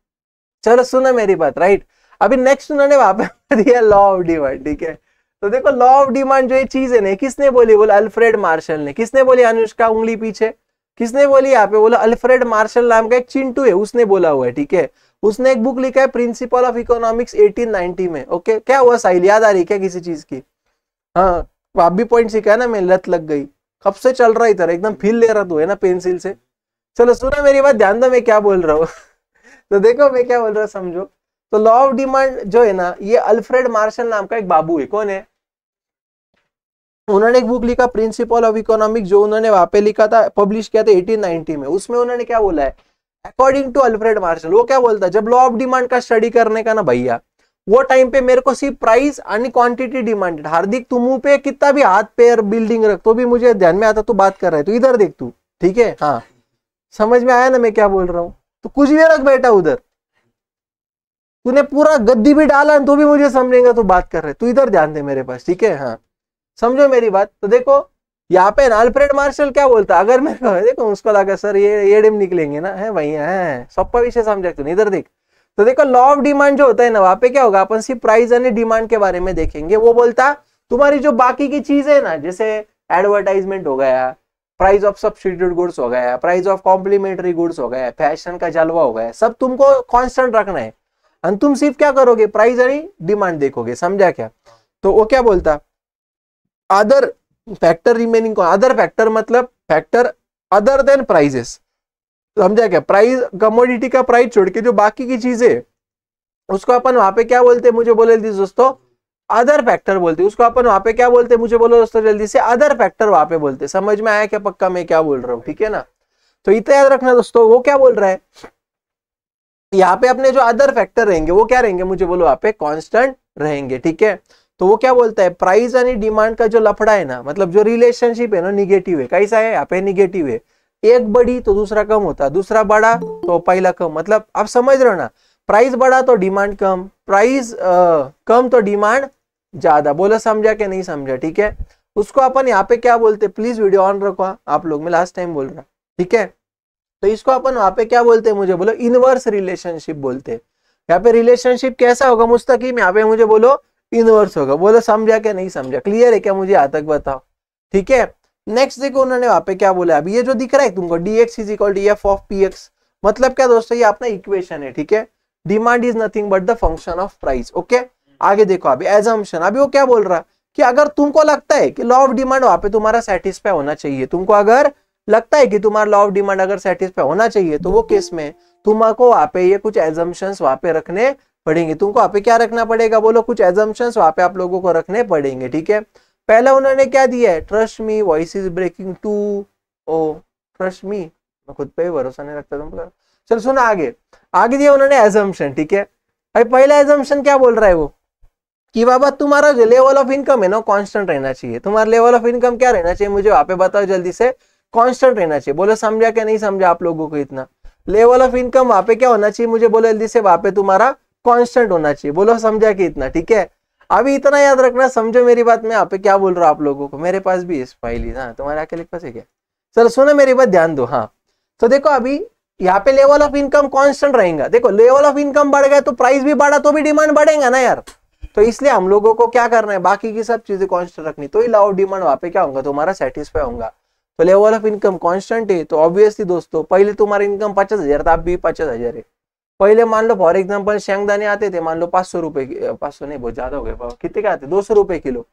चलो सुना मेरी बात राइट अभी नेक्स्ट उन्होंने वहां पर दिया लॉ ऑफ डिमांड ठीक है तो देखो लॉ ऑफ डिमांड जो ये चीज है ना किसने बोली बोला अल्फ्रेड मार्शल ने किसने बोली अनुष्का उंगली पीछे किसने बोली यहाँ पे बोला अल्फ्रेड मार्शल नाम का एक चिंटू है उसने बोला हुआ है ठीक है उसने एक बुक लिखा है प्रिंसिपल ऑफ इकोनॉमिक्स 1890 में ओके क्या हुआ साहिल याद आ रही क्या किसी चीज की हाँ आप भी पॉइंट सीखा है ना मैं लत लग गई कब से चल रहा है इधर एकदम फील ले रहा तू है ना पेंसिल से चलो सुना मेरी बात ध्यान दो मैं क्या बोल रहा हूँ तो देखो मैं क्या बोल रहा हूँ समझो तो लॉ ऑफ डिमांड जो है ना ये अल्फ्रेड मार्शल नाम का एक बाबू है कौन है उन्होंने एक बुक लिखा प्रिंसिपल ऑफ इकोनॉमिक जो उन्होंने वहां पे लिखा था पब्लिश किया था 1890 में उसमें उन्होंने क्या बोला है अकॉर्डिंग टू अल्फ्रेड मार्शल वो क्या बोलता है जब लॉ ऑफ डिमांड का स्टडी करने का ना भैया वो टाइम पे मेरे को सिर्फ price and quantity demanded Hardik तुम पे कितना भी हाथ पैर बिल्डिंग रख तो भी मुझे ध्यान में आता तू बात कर रहे तो इधर देख तू ठीक है हाँ समझ में आया ना मैं क्या बोल रहा हूँ तो कुछ भी रख बैठा उधर तूने पूरा गद्दी भी डाला तो भी मुझे समझेगा तो बात कर रहे तू इधर ध्यान दे मेरे पास ठीक है हाँ समझो मेरी बात तो देखो यहाँ पे अल्फ्रेड मार्शल क्या बोलता अगर मैं देखो उसको लगा सर ये ये डिम निकलेंगे ना है वही है सब पर विषय समझा तुम इधर देख तो देखो लॉ ऑफ डिमांड जो होता है ना वहां पे क्या होगा अपन सिर्फ प्राइस एंड डिमांड के बारे में देखेंगे वो बोलता तुम्हारी जो बाकी की चीज है ना जैसे एडवर्टाइजमेंट हो गया प्राइस ऑफ सब्सिट्यूट गुड्स हो गया प्राइस ऑफ कॉम्प्लीमेंट्री गुड्स हो गया फैशन का जलवा हो गया सब तुमको कॉन्स्टेंट रखना है एंड तुम सिर्फ क्या करोगे प्राइस एंड डिमांड देखोगे समझा क्या तो वो क्या बोलता अदर फैक्टर रिमेनिंग कौन अदर फैक्टर मतलब फैक्टर अदर देन प्राइजेस समझा क्या प्राइस कमोडिटी का प्राइस छोड़ के जो बाकी की चीजें उसको अपन वहां पे क्या बोलते हैं मुझे बोले दोस्तों अदर फैक्टर बोलते उसको अपन वहां पे क्या बोलते मुझे बोलो दोस्तों जल्दी से अदर फैक्टर वहां पे बोलते समझ में आया क्या पक्का मैं क्या बोल रहा हूँ ठीक है ना तो इतना याद रखना दोस्तों वो क्या बोल रहा है यहाँ पे अपने जो अदर फैक्टर रहेंगे वो क्या रहेंगे मुझे बोलो वहां पे कॉन्स्टेंट रहेंगे ठीक है तो वो क्या बोलता है प्राइस यानी डिमांड का जो लफड़ा है ना मतलब जो रिलेशनशिप है ना निगेटिव है कैसा है यहाँ पे निगेटिव है एक बड़ी तो दूसरा कम होता दूसरा बड़ा तो पहला कम मतलब आप समझ रहे हो ना प्राइस बढ़ा तो डिमांड कम प्राइस कम तो डिमांड ज्यादा बोला समझा के नहीं समझा ठीक है उसको अपन यहाँ पे क्या बोलते प्लीज वीडियो ऑन रखो हाँ। आप लोग मैं लास्ट टाइम बोल रहा ठीक है तो इसको अपन वहां पे क्या बोलते हैं मुझे बोलो इनवर्स रिलेशनशिप बोलते हैं यहाँ पे रिलेशनशिप कैसा होगा मुस्तकीम यहाँ पे मुझे बोलो इनवर्स होगा बोला समझा क्या नहीं समझा क्लियर है क्या मुझे यहाँ तक बताओ ठीक है नेक्स्ट देखो उन्होंने वहां पे क्या बोला अभी ये जो दिख रहा है तुमको D X is equal D F of P X मतलब क्या दोस्तों ये अपना इक्वेशन है ठीक है demand is nothing but the function of price okay आगे देखो अभी एजम्पन अभी वो क्या बोल रहा कि अगर तुमको लगता है कि लॉ ऑफ डिमांड वहां पे तुम्हारा सेटिस्फाई होना चाहिए तुमको अगर लगता है कि तुम्हारा लॉ ऑफ डिमांड अगर सेटिस्फाई होना चाहिए तो वो केस में तुमको वहां पे ये कुछ एजम्पन्स वहां पे रखने पढ़ेंगे तुमको तो आप पे क्या रखना पड़ेगा बोलो कुछ एजम्पन्स वहां पे आप लोगों को रखने पड़ेंगे ठीक है पहला उन्होंने क्या दिया है trust me voice is breaking too oh trust me मैं खुद पे भरोसा नहीं रखता तुम चल सुना आगे आगे दिया उन्होंने एजम्पन ठीक है भाई पहला एजम्पन क्या बोल रहा है वो कि बाबा तुम्हारा जो लेवल ऑफ इनकम है ना कांस्टेंट रहना चाहिए तुम्हारा लेवल ऑफ इनकम क्या रहना चाहिए मुझे वहां पे बताओ जल्दी से कांस्टेंट रहना चाहिए बोलो समझा क्या नहीं समझा आप लोगों को इतना लेवल ऑफ इनकम वहां पे क्या होना चाहिए मुझे बोलो जल्दी से वहां पे तुम्हारा कॉन्स्टेंट होना चाहिए बोलो समझा कि इतना ठीक है अभी इतना याद रखना समझो मेरी बात मैं आप क्या बोल रहा हूँ आप लोगों को मेरे पास भी स्पाइल ही ना तुम्हारे अकेले पास है क्या चलो सुनो मेरी बात ध्यान दो हाँ तो देखो अभी यहाँ पे लेवल ऑफ इनकम कांस्टेंट रहेगा देखो लेवल ऑफ इनकम बढ़ गया तो प्राइस भी बढ़ा तो भी डिमांड बढ़ेगा ना यार तो इसलिए हम लोगों को क्या करना है बाकी की सब चीजें कॉन्स्टेंट रखनी तो ही लाओ डिमांड वहां पे क्या होगा तुम्हारा सेटिस्फाई होगा तो लेवल ऑफ इनकम कॉन्स्टेंट है तो ऑब्वियसली दोस्तों पहले तुम्हारा इनकम पचास हजार था अब भी पचास हजार है पहले मान लो फॉर एग्जाम्पल शेंगदाने आते थे मान लो पांच सौ रुपए अं, पांच सौ नहीं बहुत ज्यादा हो गए कितने के आते दो सौ रुपए किलो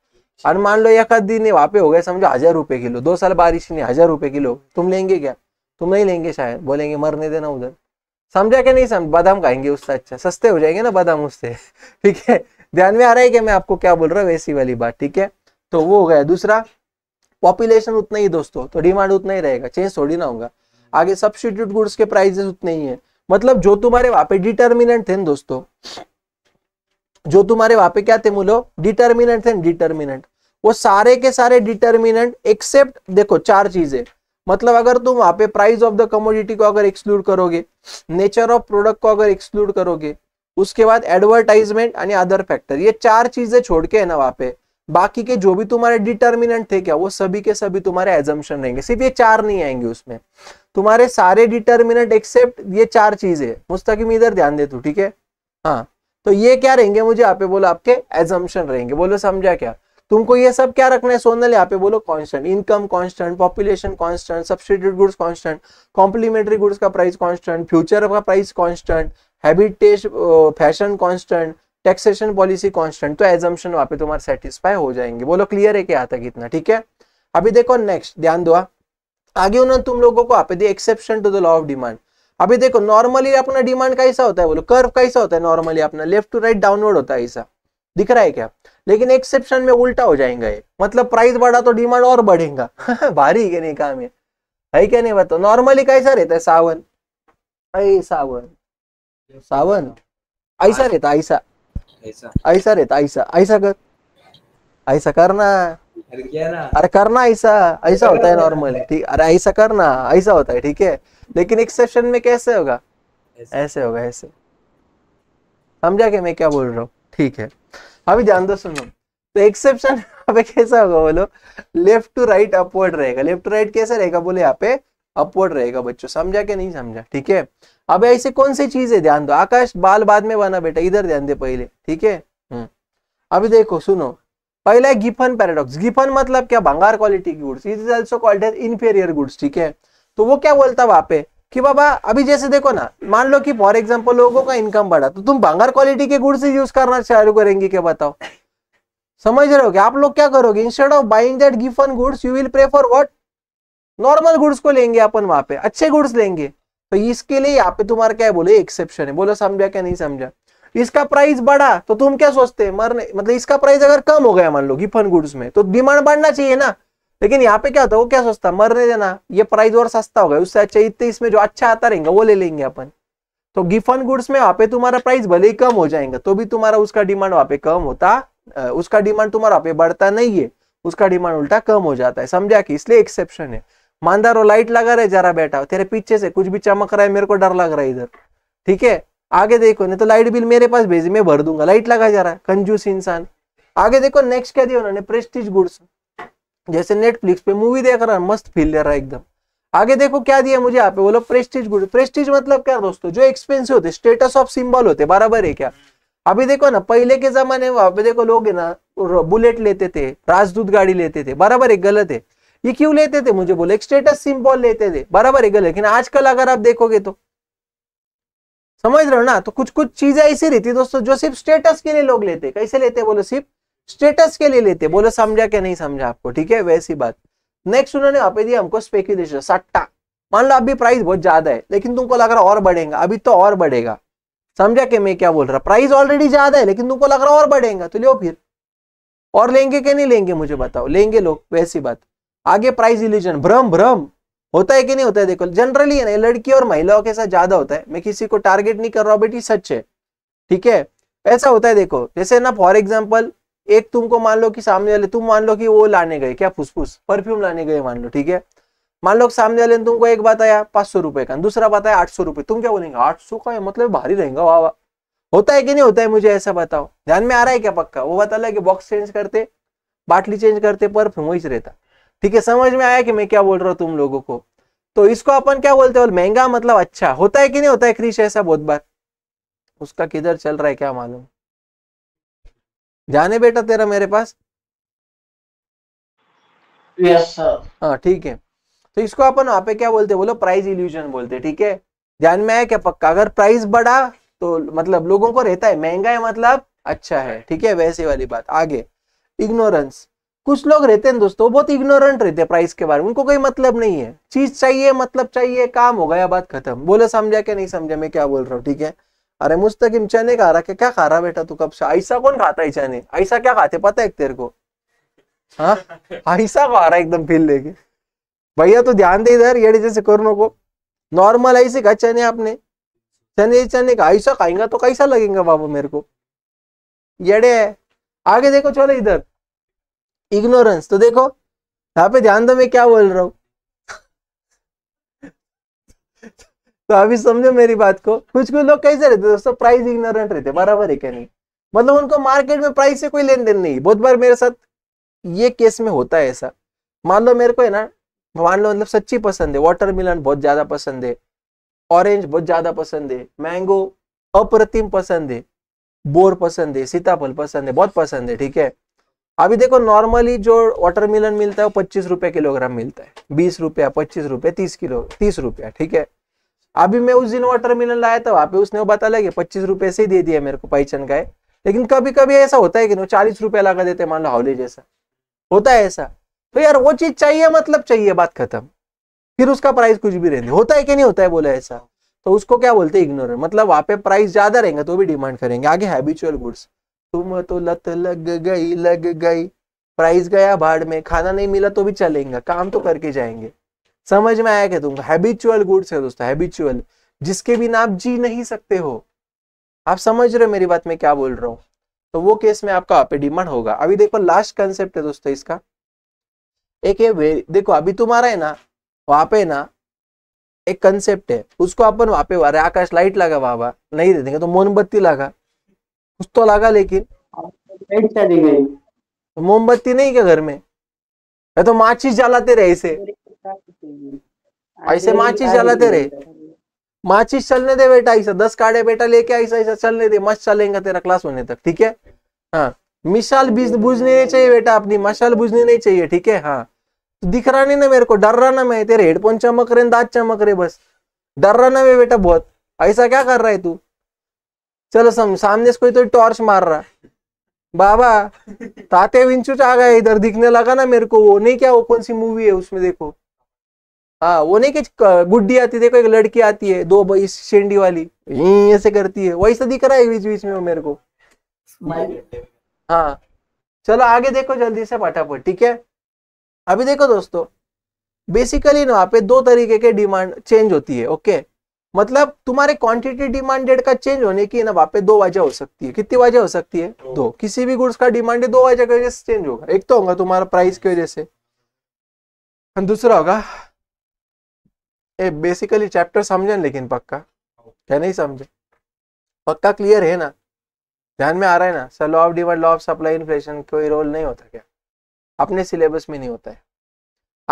और मान लो एक दिन वहां पे हो गए समझो हजार रुपए किलो दो साल बारिश नहीं हजार रुपए किलो तुम लेंगे क्या तुम नहीं लेंगे शायद बोलेंगे मरने देना उधर समझा क्या नहीं समझ बादाम खाएंगे उससे अच्छा सस्ते हो जाएंगे ना बादाम उससे ठीक है ध्यान में आ रहा है कि मैं आपको क्या बोल रहा हूँ वैसी वाली बात ठीक है तो वो हो गया दूसरा पॉपुलेशन उतना ही दोस्तों तो डिमांड उतना ही रहेगा चेंज थोड़ी ना होगा आगे सब्सटीट्यूट गुड्स के प्राइजेस उतने ही है मतलब जो तुम्हारे वहां पे डिटर्मिनेंट थे दोस्तों जो तुम्हारे वहां पे क्या थे मूलो डिटर्मिनेंट थे डिटर्मिनेंट वो सारे के सारे डिटर्मिनेंट एक्सेप्ट देखो चार चीजें मतलब अगर तुम वहां पे प्राइस ऑफ द कमोडिटी को अगर एक्सक्लूड करोगे नेचर ऑफ प्रोडक्ट को अगर एक्सक्लूड करोगे उसके बाद एडवर्टाइजमेंट यानी अदर फैक्टर ये चार चीजें छोड़ के है ना वहां पे बाकी के जो भी तुम्हारे डिटर्मिनेंट थे क्या वो सभी के सभी तुम्हारे एजम्पन रहेंगे सिर्फ ये चार नहीं आएंगे उसमें तुम्हारे सारे डिटर्मिनेंट एक्सेप्ट ये चार चीजें मुस्तकिम इधर ध्यान दे तू ठीक है हाँ तो ये क्या रहेंगे मुझे यहाँ पे बोलो आपके एजम्पन रहेंगे बोलो समझा क्या तुमको ये सब क्या रखना है सोनल यहाँ पे बोलो constant income constant population constant substitute goods constant complementary goods का प्राइस कांस्टेंट फ्यूचर का price constant habits fashion constant taxation policy constant तो एजम्पन वहां पे तुम्हारे सेटिस्फाई हो जाएंगे बोलो क्लियर है क्या आता कितना ठीक है अभी देखो नेक्स्ट ध्यान दो हाँ। आगे उन्होंने तुम लोगों को आप the exception to the law of demand अभी देखो नॉर्मली अपना डिमांड कैसा होता है बोलो कर्व कैसा होता है नॉर्मली अपना लेफ्ट टू राइट डाउनवर्ड होता है ऐसा दिख रहा है क्या लेकिन एक्सेप्शन में उल्टा हो जाएगा ये मतलब प्राइस बढ़ा तो डिमांड और बढ़ेगा भारी के नहीं काम है है क्या नहीं बताओ नॉर्मली कैसा रहता है सावन अरे सावन सावन ऐसा रहता ऐसा ऐसा ऐसा रहता ऐसा ऐसा कर ऐसा करना अरे करना ऐसा ऐसा होता है नॉर्मल ठीक अरे ऐसा करना ऐसा होता है ठीक है लेकिन एक्सेप्शन में कैसे होगा ऐसे होगा ऐसे समझा के मैं क्या बोल रहा हूँ ठीक है अभी ध्यान दो सुनो तो एक्सेप्शन पे कैसा होगा बोलो लेफ्ट टू राइट अपवर्ड रहेगा लेफ्ट टू राइट कैसे रहेगा बोले यहाँ पे अपवर्ड रहेगा बच्चों समझा के नहीं समझा ठीक है अब ऐसे कौन सी चीज है ध्यान दो आकाश बाल बाद में बना बेटा इधर ध्यान दे पहले ठीक है हम्म। अभी देखो सुनो पहला है गिफन पैराडॉक्स गिफन मतलब क्या भंगार quality goods it is also called as inferior goods ठीक है तो वो क्या बोलता वहां पे कि बाबा अभी जैसे देखो ना मान लो कि फॉर एग्जाम्पल लोगों का इनकम बढ़ा तो तुम भंगार क्वालिटी के गुड्स यूज करना चालू करेंगे क्या बताओ समझ रहे हो कि आप लोग क्या करोगे instead of buying that Giffen goods you will prefer what normal goods को लेंगे अपन वहां पे अच्छे गुड्स लेंगे तो इसके लिए यहाँ पे तुम्हारा क्या है बोले एक्सेप्शन है बोलो समझा क्या नहीं समझा इसका प्राइस बढ़ा तो तुम क्या सोचते हैं मरने मतलब इसका प्राइस अगर कम हो गया मान लो गिफन गुड्स में तो डिमांड बढ़ना चाहिए ना लेकिन यहाँ पे क्या होता है वो क्या सोचता मरने देना ये प्राइस और सस्ता हो गया उससे अच्छा इतने इसमें जो अच्छा आता रहेगा वो ले लेंगे अपन तो गिफन गुड्स में वहां पे तुम्हारा प्राइस भले ही कम हो जाएगा तो भी तुम्हारा उसका डिमांड वहां पे कम होता उसका डिमांड तुम्हारा पे बढ़ता नहीं है उसका डिमांड उल्टा कम हो जाता है समझा कि इसलिए एक्सेप्शन है मानदार लाइट लगा रहे जरा बैठा तेरे पीछे से कुछ भी चमक रहा है मेरे को डर लग रहा है इधर ठीक है आगे देखो नहीं तो लाइट बिल मेरे पास भेजी मैं भर दूंगा लाइट लगा जा रहा है कंजूस इंसान आगे देखो नेक्स्ट क्या दिया उन्होंने प्रेस्टीज गुड्स जैसे नेटफ्लिक्स पे मूवी देख रहा है मस्त फील ले रहा है एकदम आगे देखो क्या दिया मुझे आप बोलो प्रेस्टीज गुड प्रेस्टीज मतलब क्या दोस्तों जो एक्सपेंसिव होते स्टेटस ऑफ सिंबल होते बराबर है क्या अभी देखो ना पहले के जमाने में अभी देखो लोग है ना बुलेट लेते थे राजदूत गाड़ी लेते थे बराबर है गलत है ये क्यों लेते थे मुझे बोले एक स्टेटस सिंबल लेते थे बराबर है गलत लेकिन आजकल अगर आप देखोगे तो समझ रहे हो ना तो कुछ कुछ चीजें ऐसी रहती है दोस्तों जो सिर्फ स्टेटस के लिए लोग लेते कैसे लेते बोलो सिर्फ स्टेटस के लिए लेते बोलो समझा क्या नहीं समझा आपको ठीक है वैसी बात नेक्स्ट उन्होंने यहाँ पे दिया हमको स्पेक्यूलेशन सट्टा मान लो अभी प्राइस बहुत ज्यादा है लेकिन तुमको लग रहा और बढ़ेगा अभी तो और बढ़ेगा समझा के मैं क्या बोल रहा प्राइस ऑलरेडी ज्यादा है लेकिन तुमको लग रहा और बढ़ेगा तो लो फिर और लेंगे क्या नहीं लेंगे मुझे बताओ लेंगे लोग वैसी बात आगे प्राइस इल्यूजन भ्रम भ्रम होता है कि नहीं होता है देखो जनरली है ना लड़की और महिलाओं के साथ ज्यादा होता है मैं किसी को टारगेट नहीं कर रहा हूँ बेटी सच है ठीक है ऐसा होता है देखो जैसे ना फॉर एग्जाम्पल एक तुमको मान लो कि सामने वाले तुम मान लो कि वो लाने गए क्या फुसफुस परफ्यूम लाने गए मान लो ठीक है मान लो सामने वाले ने तुमको एक बात आया पांच सौ रुपए का दूसरा बात आया आठ सौ रुपए तुम क्या बोलेंगे आठ सौ का मतलब भारी रहेगा वाह वाह होता है कि नहीं होता है मुझे ऐसा बताओ ध्यान में आ रहा है क्या पक्का वो बता लगे बॉक्स चेंज करते बाटली चेंज करते परफ्यूम वही रहता ठीक है समझ में आया कि मैं क्या बोल रहा हूँ तुम लोगों को तो इसको अपन क्या बोलते हैं महंगा मतलब अच्छा होता है कि नहीं होता है क्रिश ऐसा बहुत बार उसका किधर चल रहा है क्या मालूम जाने बेटा तेरा मेरे पास यस हाँ ठीक है तो इसको अपन वहां पे क्या बोलते हैं बोलो प्राइस इल्यूजन बोलते ठीक है ध्यान में आया क्या पक्का अगर प्राइस बढ़ा तो मतलब लोगों को रहता है महंगा है मतलब अच्छा है ठीक है वैसे वाली बात आगे इग्नोरेंस कुछ लोग रहते हैं दोस्तों बहुत इग्नोरेंट रहते हैं प्राइस के बारे में उनको कोई मतलब नहीं है चीज चाहिए मतलब चाहिए काम हो गया बात खत्म बोले समझा क्या नहीं समझा मैं क्या बोल रहा हूँ ठीक है अरे मुस्तकिम चने खा रहा क्या खा रहा बेटा तू कब से ऐसा कौन खाता है चने ऐसा क्या खाते पता है तेरे को हाँ ऐसा खा रहा एकदम फील लेके भैया तो ध्यान दे इधर ये जैसे करो को नॉर्मल ऐसे खा चने आपने चने चने का ऐसा खाएंगा तो कैसा लगेगा बाबू मेरे को येड़े आगे देखो चलो इधर इग्नोरेंस तो देखो यहाँ पे ध्यान दो मैं क्या बोल रहा हूँ तो अभी समझो मेरी बात को कुछ कुछ लोग कैसे रहते दोस्तों प्राइस इग्नोरेंट रहते बराबर है क्या नहीं मतलब उनको मार्केट में प्राइस से कोई लेन देन नहीं बहुत बार मेरे साथ ये केस में होता है ऐसा मान लो मेरे को है ना मान लो मतलब सच्ची पसंद है वाटर मिलन बहुत ज्यादा पसंद है ऑरेंज बहुत ज्यादा पसंद है मैंगो अप्रतिम पसंद है बोर पसंद है सीताफल पसंद है बहुत पसंद है ठीक है अभी देखो नॉर्मली जो मिलन मिलता है वो पच्चीस रुपये किलोग्राम मिलता है बीस रुपया पच्चीस रुपये तीस किलो तीस रुपया ठीक है अभी मैं उस दिन मिलन लाया था वहाँ पे उसने वो बता लगे पच्चीस रुपये से ही दे दिया मेरे को पहचान का है लेकिन कभी कभी ऐसा होता है कि ना चालीस रुपया लगा देते मान लो हाउली जैसा होता है ऐसा तो यार वो चीज़ चाहिए मतलब चाहिए बात खत्म फिर उसका प्राइस कुछ भी रहने होता है कि नहीं होता है बोला ऐसा तो उसको क्या बोलते हैं इग्नोर मतलब वहाँ पे प्राइस ज़्यादा रहेंगे तो भी डिमांड करेंगे आगे हैबिचुअल गुड्स तुम तो लत लग गई लग गई प्राइस गया भाड़ में खाना नहीं मिला तो भी चलेगा काम तो करके जाएंगे समझ में आया क्या तुमको हैबिचुअल गुड्स है दोस्तों हैबिचुअल जिसके बिना आप जी नहीं सकते हो आप समझ रहे हो मेरी बात में क्या बोल रहा हूँ तो वो केस में आपका पे डिमांड होगा अभी देखो लास्ट कंसेप्ट है दोस्तों इसका एक है देखो अभी तुम्हारा है ना वहां पे ना एक कंसेप्ट है उसको अपन वहां पे आकाश लाइट लगा वहां नहीं दे देंगे तो मोमबत्ती लगा कुछ तो लगा लेकिन हाँ, लाइट चली गई तो मोमबत्ती नहीं क्या घर में तो माचिस जलाते रहे इसे ऐसे हाँ, माचिस जलाते रहे माचिस चलने दे बेटा ऐसा दस काढ़े बेटा लेके ऐसा ऐसा चलने दे मस्त चलेगा तेरा क्लास होने तक ठीक है हाँ मिसाल बुझनी नहीं चाहिए बेटा अपनी मशाल बुझनी नहीं चाहिए ठीक है हाँ तो दिख रहा नहीं ना मेरे को डर रहा ना मैं तेरे हेडफोन चमक रहे दांत चमक रहे बस डर रहा ना मैं बेटा बहुत ऐसा क्या कर रहा है तू चलो सम सामने से कोई तो टॉर्च मार रहा बाबा ताते विंचुच आ गए इधर दिखने लगा ना मेरे को वो नहीं क्या वो कौन सी मूवी है उसमें देखो हाँ वो नहीं क्या गुड्डी आती देखो एक लड़की आती है दो इस शेंडी वाली ऐसे करती है वही से दिख रहा है बीच बीच में वो मेरे को हाँ चलो आगे देखो जल्दी से फटाफट ठीक है अभी देखो दोस्तों बेसिकली ना पे दो तरीके के डिमांड चेंज होती है ओके मतलब तुम्हारे क्वांटिटी डिमांडेड का चेंज होने की ना वहां पे दो वजह हो सकती है कितनी वजह हो सकती है दो दो। किसी भी गुड्स का डिमांड दो वजह की वजह से चेंज होगा एक तो होगा तुम्हारा प्राइस की वजह से दूसरा होगा ए बेसिकली चैप्टर समझे लेकिन पक्का क्या नहीं समझे पक्का क्लियर है ना ध्यान में आ रहा है ना sir law of demand law of supply inflation कोई रोल नहीं होता क्या अपने सिलेबस में नहीं होता है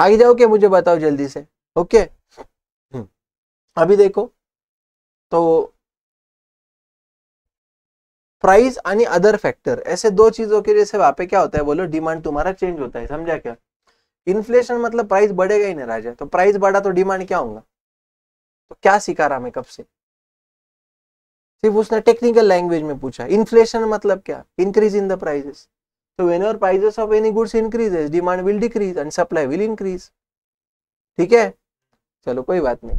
आगे जाओ क्या मुझे बताओ जल्दी से ओके okay? अभी देखो तो प्राइस आणि अदर फैक्टर ऐसे दो चीजों के लिए वहां पे क्या होता है बोलो डिमांड तुम्हारा चेंज होता है समझा क्या इन्फ्लेशन मतलब प्राइस बढ़ेगा ही नहीं राजा तो प्राइस बढ़ा तो डिमांड क्या होगा तो क्या सिखा रहा मैं कब से सिर्फ उसने टेक्निकल लैंग्वेज में पूछा इन्फ्लेशन मतलब क्या इंक्रीज इन द प्राइजेस तो when your prices of any goods increases demand will decrease and supply will increase ठीक है चलो कोई बात नहीं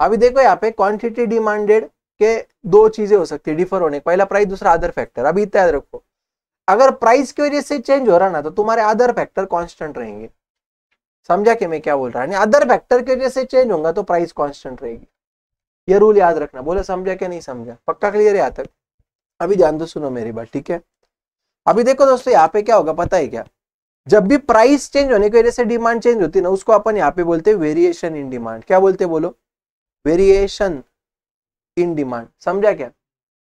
अभी देखो यहाँ पे क्वांटिटी डिमांडेड के दो चीजें हो सकती है डिफर होने पहला प्राइस दूसरा अदर फैक्टर अभी इतना याद रखो अगर प्राइस की वजह से चेंज हो रहा ना तो तुम्हारे अदर फैक्टर कॉन्स्टेंट रहेंगे समझा कि मैं क्या बोल रहा हूँ अदर फैक्टर की वजह से चेंज होगा तो प्राइस कॉन्स्टेंट रहेगी ये रूल याद रखना बोले समझा क्या नहीं समझा पक्का क्लियर है यहाँ तक अभी ध्यान दो सुनो मेरी बात ठीक है अभी देखो दोस्तों यहाँ पे क्या होगा पता है क्या जब भी प्राइस चेंज होने की वजह से डिमांड चेंज होती है ना उसको अपन यहाँ पे बोलते हैं वेरिएशन इन डिमांड क्या बोलते बोलो वेरिएशन इन डिमांड समझा क्या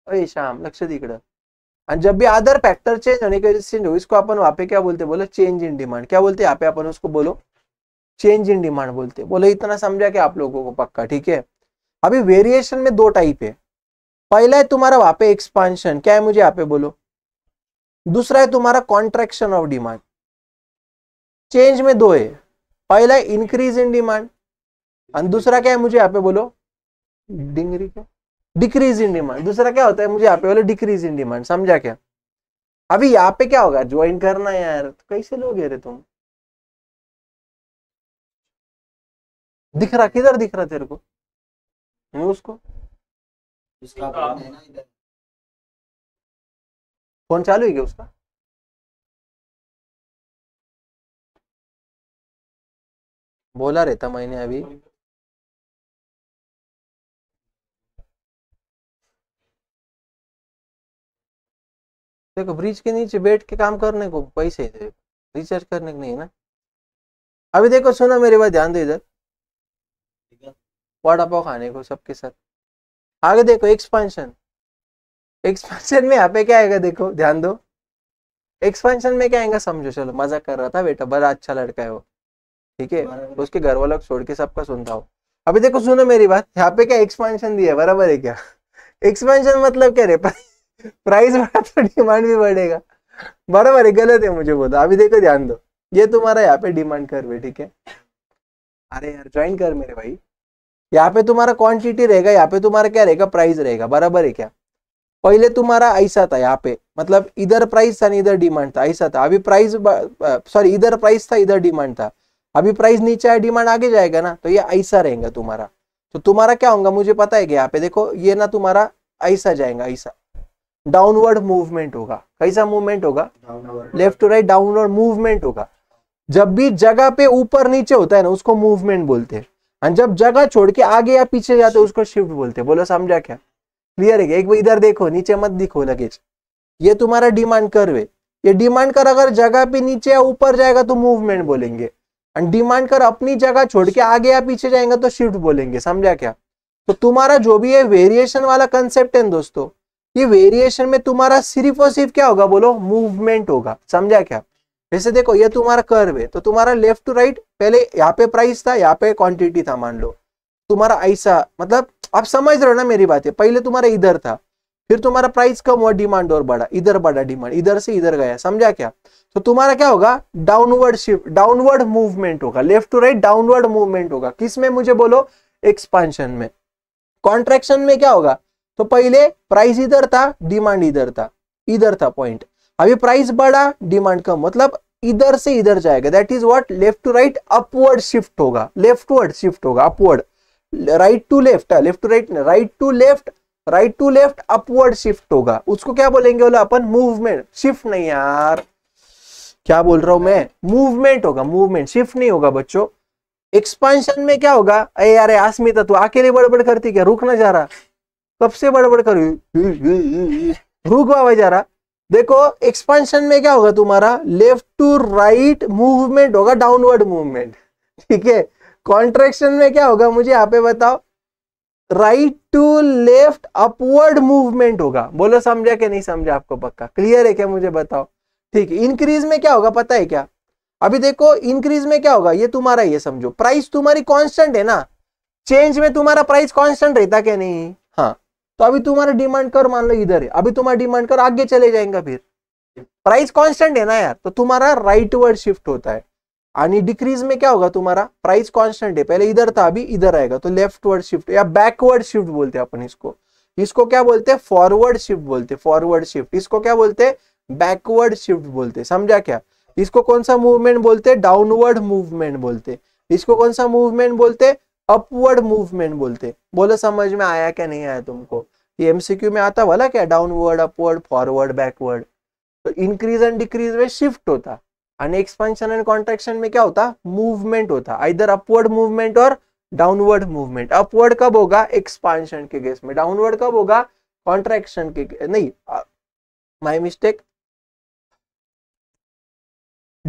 अरे श्याम लक्ष दी इकडं जब भी अदर फैक्टर चेंज होने की वजह चेंज हो इसको अपन वहां पे क्या बोलते बोलो चेंज इन डिमांड क्या बोलते यहाँ पे अपन उसको बोलो चेंज इन डिमांड बोलते बोलो इतना समझा क्या आप लोगों को पक्का ठीक है अभी वेरिएशन में दो टाइप है पहला है तुम्हारा वहां पे एक्सपांशन क्या है मुझे यहाँ पे बोलो दूसरा है तुम्हारा कॉन्ट्रेक्शन ऑफ डिमांड चेंज में दो है पहला इंक्रीज इन डिमांड और दूसरा क्या है मुझे यहाँ पे बोलो डिंगरी क्या डिक्रीज इन डिमांड दूसरा क्या होता है मुझे यहाँ पे बोलो डिक्रीज इन डिमांड समझा क्या अभी यहाँ पे क्या होगा ज्वाइन करना है यार तो कैसे लोगे रे तुम दिख रहा किधर दिख रहा तेरे को उसको फोन चालू है क्या उसका बोला रहता मैंने अभी देखो ब्रिज के नीचे बैठ के काम करने को पैसे रिचार्ज करने को नहीं है ना अभी देखो सुनो मेरी बात ध्यान दो इधर वड़ा पाव खाने को सबके साथ आगे देखो एक्सपेंशन एक्सपेंशन में यहाँ पे क्या आएगा देखो ध्यान दो एक्सपेंशन में क्या आएगा समझो चलो मजा कर रहा था बेटा बड़ा अच्छा लड़का है वो ठीक है उसके घर वालों को छोड़ के सबका सुनता हो अभी देखो सुनो मेरी बात यहाँ पे क्या एक्सपेंशन दिया बराबर है क्या एक्सपेंशन मतलब क्या रे प्राइस बढ़ा तो डिमांड भी बढ़ेगा बराबर है गलत है मुझे बोलो अभी देखो ध्यान दो ये तुम्हारा यहाँ पे डिमांड कर हुए ठीक है अरे यार ज्वाइन कर मेरे भाई यहाँ पे तुम्हारा क्वांटिटी रहेगा यहाँ पे तुम्हारा क्या रहेगा प्राइस रहेगा बराबर है क्या पहले तुम्हारा ऐसा था यहाँ पे मतलब इधर प्राइस था इधर डिमांड था ऐसा था अभी प्राइस सॉरी इधर प्राइस था इधर डिमांड था अभी प्राइस नीचे है डिमांड आगे जाएगा ना तो ये ऐसा रहेगा तुम्हारा तो तुम्हारा क्या होगा मुझे पता है कि यहाँ पे देखो ये ना तुम्हारा ऐसा जाएगा ऐसा डाउनवर्ड मूवमेंट होगा कैसा मूवमेंट होगा left to right downward movement होगा जब भी जगह पे ऊपर नीचे होता है ना उसको मूवमेंट बोलते हैं और जब जगह छोड़ के आगे या पीछे जाते हैं उसको शिफ्ट बोलते हैं बोलो समझा क्या क्लियर है एक बार इधर देखो नीचे मत दिखो लगेज ये तुम्हारा डिमांड कर वे ये डिमांड कर अगर जगह पे नीचे या ऊपर जाएगा तो मूवमेंट बोलेंगे एंड डिमांड कर अपनी जगह छोड़ के आगे या पीछे जाएंगे तो शिफ्ट बोलेंगे समझा क्या तो तुम्हारा जो भी है वेरिएशन वाला कंसेप्ट है दोस्तों ये वेरिएशन में तुम्हारा सिर्फ और सिर्फ क्या होगा बोलो मूवमेंट होगा समझा क्या जैसे देखो ये तुम्हारा कर्व है तो तुम्हारा लेफ्ट टू राइट पहले यहाँ पे प्राइस था यहाँ पे क्वांटिटी था मान लो तुम्हारा ऐसा मतलब आप समझ रहे हो ना मेरी बात है पहले तुम्हारा इधर था फिर तुम्हारा प्राइस कम हुआ डिमांड और बढ़ा इधर बढ़ा डिमांड इधर से इधर गया समझा क्या तो तुम्हारा क्या होगा डाउनवर्ड शिफ्ट डाउनवर्ड मूवमेंट होगा left to right downward movement होगा किस में मुझे बोलो एक्सपांशन में कॉन्ट्रेक्शन में क्या होगा तो पहले प्राइस इधर था डिमांड इधर था इधर था पॉइंट अभी प्राइस बढ़ा डिमांड कम मतलब इधर से इधर जाएगा that is what left to right upward shift होगा लेफ्टवर्ड शिफ्ट होगा upward right to left left to right right to left right to left upward shift होगा उसको क्या बोलेंगे बोला अपन मूवमेंट शिफ्ट नहीं यार क्या बोल रहा हूं मैं मूवमेंट होगा मूवमेंट शिफ्ट नहीं होगा बच्चों एक्सपांशन में क्या होगा अरे यार आसमिता तू अकेले बड़बड़ करती क्या रुकना जा रहा कब से बड़बड़ कर रुक बाबा जरा देखो एक्सपांशन में क्या होगा तुम्हारा लेफ्ट टू राइट मूवमेंट होगा डाउनवर्ड मूवमेंट ठीक है कॉन्ट्रेक्शन में क्या होगा मुझे यहाँ पे बताओ right to left upward movement होगा बोलो समझा कि नहीं समझा आपको पक्का क्लियर है क्या मुझे बताओ ठीक है इंक्रीज में क्या होगा पता है क्या अभी देखो इंक्रीज में क्या होगा ये तुम्हारा ये समझो प्राइस तुम्हारी कांस्टेंट है ना चेंज में तुम्हारा प्राइस कांस्टेंट रहता क्या नहीं हाँ तो अभी तुम्हारा डिमांड कर मान लो इधर है अभी तुम्हारा डिमांड कर आगे चले जाएंगे फिर प्राइस कांस्टेंट है ना यार तो तुम्हारा राइट वर्ड शिफ्ट होता है यानी डिक्रीज में क्या होगा तुम्हारा प्राइस कांस्टेंट है पहले इधर था अभी इधर आएगा तो लेफ्ट वर्ड शिफ्ट या बैकवर्ड शिफ्ट बोलते हैं अपन इसको इसको क्या बोलते हैं फॉरवर्ड शिफ्ट बोलते फॉरवर्ड शिफ्ट इसको क्या बोलते हैं बैकवर्ड शिफ्ट बोलते समझा क्या इसको कौन सा मूवमेंट बोलते हैं डाउनवर्ड मूवमेंट बोलते इसको कौन सा मूवमेंट बोलते अपवर्ड मूवमेंट बोलते बोलो समझ में आया क्या नहीं आया तुमको ये एमसीक्यू में आता वाला क्या डाउनवर्ड अपवर्ड फॉरवर्ड बैकवर्ड तो इंक्रीज एंड डिक्रीज में शिफ्ट होता एंड एक्सपांशन एंड कॉन्ट्रेक्शन में क्या होता मूवमेंट होता इधर अपवर्ड मूवमेंट और डाउनवर्ड मूवमेंट अपवर्ड कब होगा एक्सपांशन के केस में डाउनवर्ड कब होगा कॉन्ट्रेक्शन के नहीं माई मिस्टेक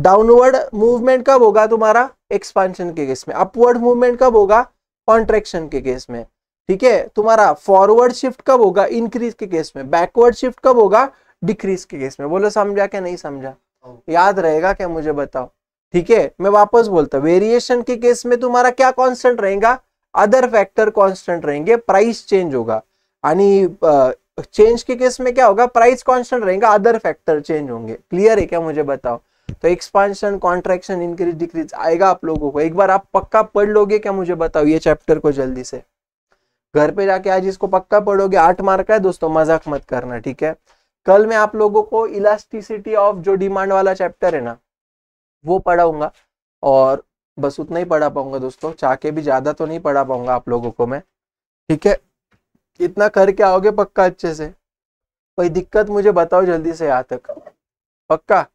डाउनवर्ड मूवमेंट कब होगा तुम्हारा एक्सपांशन के केस में अपवर्ड मूवमेंट कब होगा कॉन्ट्रेक्शन के केस में ठीक है तुम्हारा फॉरवर्ड शिफ्ट कब होगा इंक्रीज के केस में बैकवर्ड शिफ्ट कब होगा डिक्रीज के केस में बोलो समझा क्या नहीं समझा याद रहेगा क्या मुझे बताओ ठीक है मैं वापस बोलता वेरिएशन के केस में तुम्हारा क्या कांस्टेंट रहेगा अदर फैक्टर कांस्टेंट रहेंगे प्राइस चेंज होगा यानी चेंज के केस में क्या होगा प्राइस कांस्टेंट रहेगा अदर फैक्टर चेंज होंगे क्लियर है क्या मुझे बताओ तो एक्सपांशन कॉन्ट्रैक्शन इंक्रीज डिक्रीज आएगा आप लोगों को एक बार आप पक्का पढ़ लोगे क्या मुझे बताओ ये चैप्टर को जल्दी से घर पे जाके आज इसको पक्का पढ़ोगे आठ मार्क है दोस्तों मजाक मत करना ठीक है कल मैं आप लोगों को इलास्टिसिटी ऑफ जो डिमांड वाला चैप्टर है ना वो पढ़ाऊंगा और बस उतना ही पढ़ा पाऊंगा दोस्तों चाहके भी ज्यादा तो नहीं पढ़ा पाऊंगा आप लोगों को मैं ठीक है इतना करके आओगे पक्का अच्छे से कोई दिक्कत मुझे बताओ जल्दी से यहाँ तक पक्का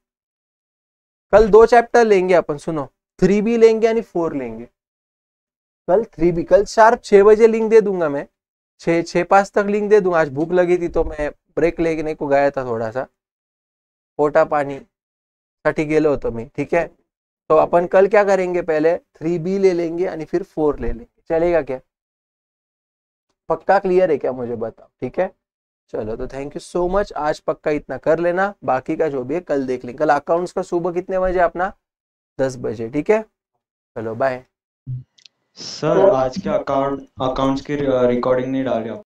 कल दो चैप्टर लेंगे अपन सुनो थ्री बी लेंगे यानी फोर लेंगे कल थ्री बी कल शार्प छः बजे लिंक दे दूंगा मैं छः छः पाँच तक लिंक दे दूंगा आज भूख लगी थी तो मैं ब्रेक लेने को गया था थोड़ा सा पोटा पानी साठी गेलो तो मैं ठीक है तो अपन कल क्या करेंगे पहले थ्री बी ले लेंगे यानी फिर फोर ले लेंगे चलेगा क्या पक्का क्लियर है क्या मुझे बताओ ठीक है चलो तो थैंक यू सो मच आज पक्का इतना कर लेना बाकी का जो भी है कल देख लेंगे कल अकाउंट्स का सुबह कितने बजे अपना दस बजे ठीक है चलो बाय सर आज के अकाउंट अकाउंट्स की रिकॉर्डिंग नहीं डाली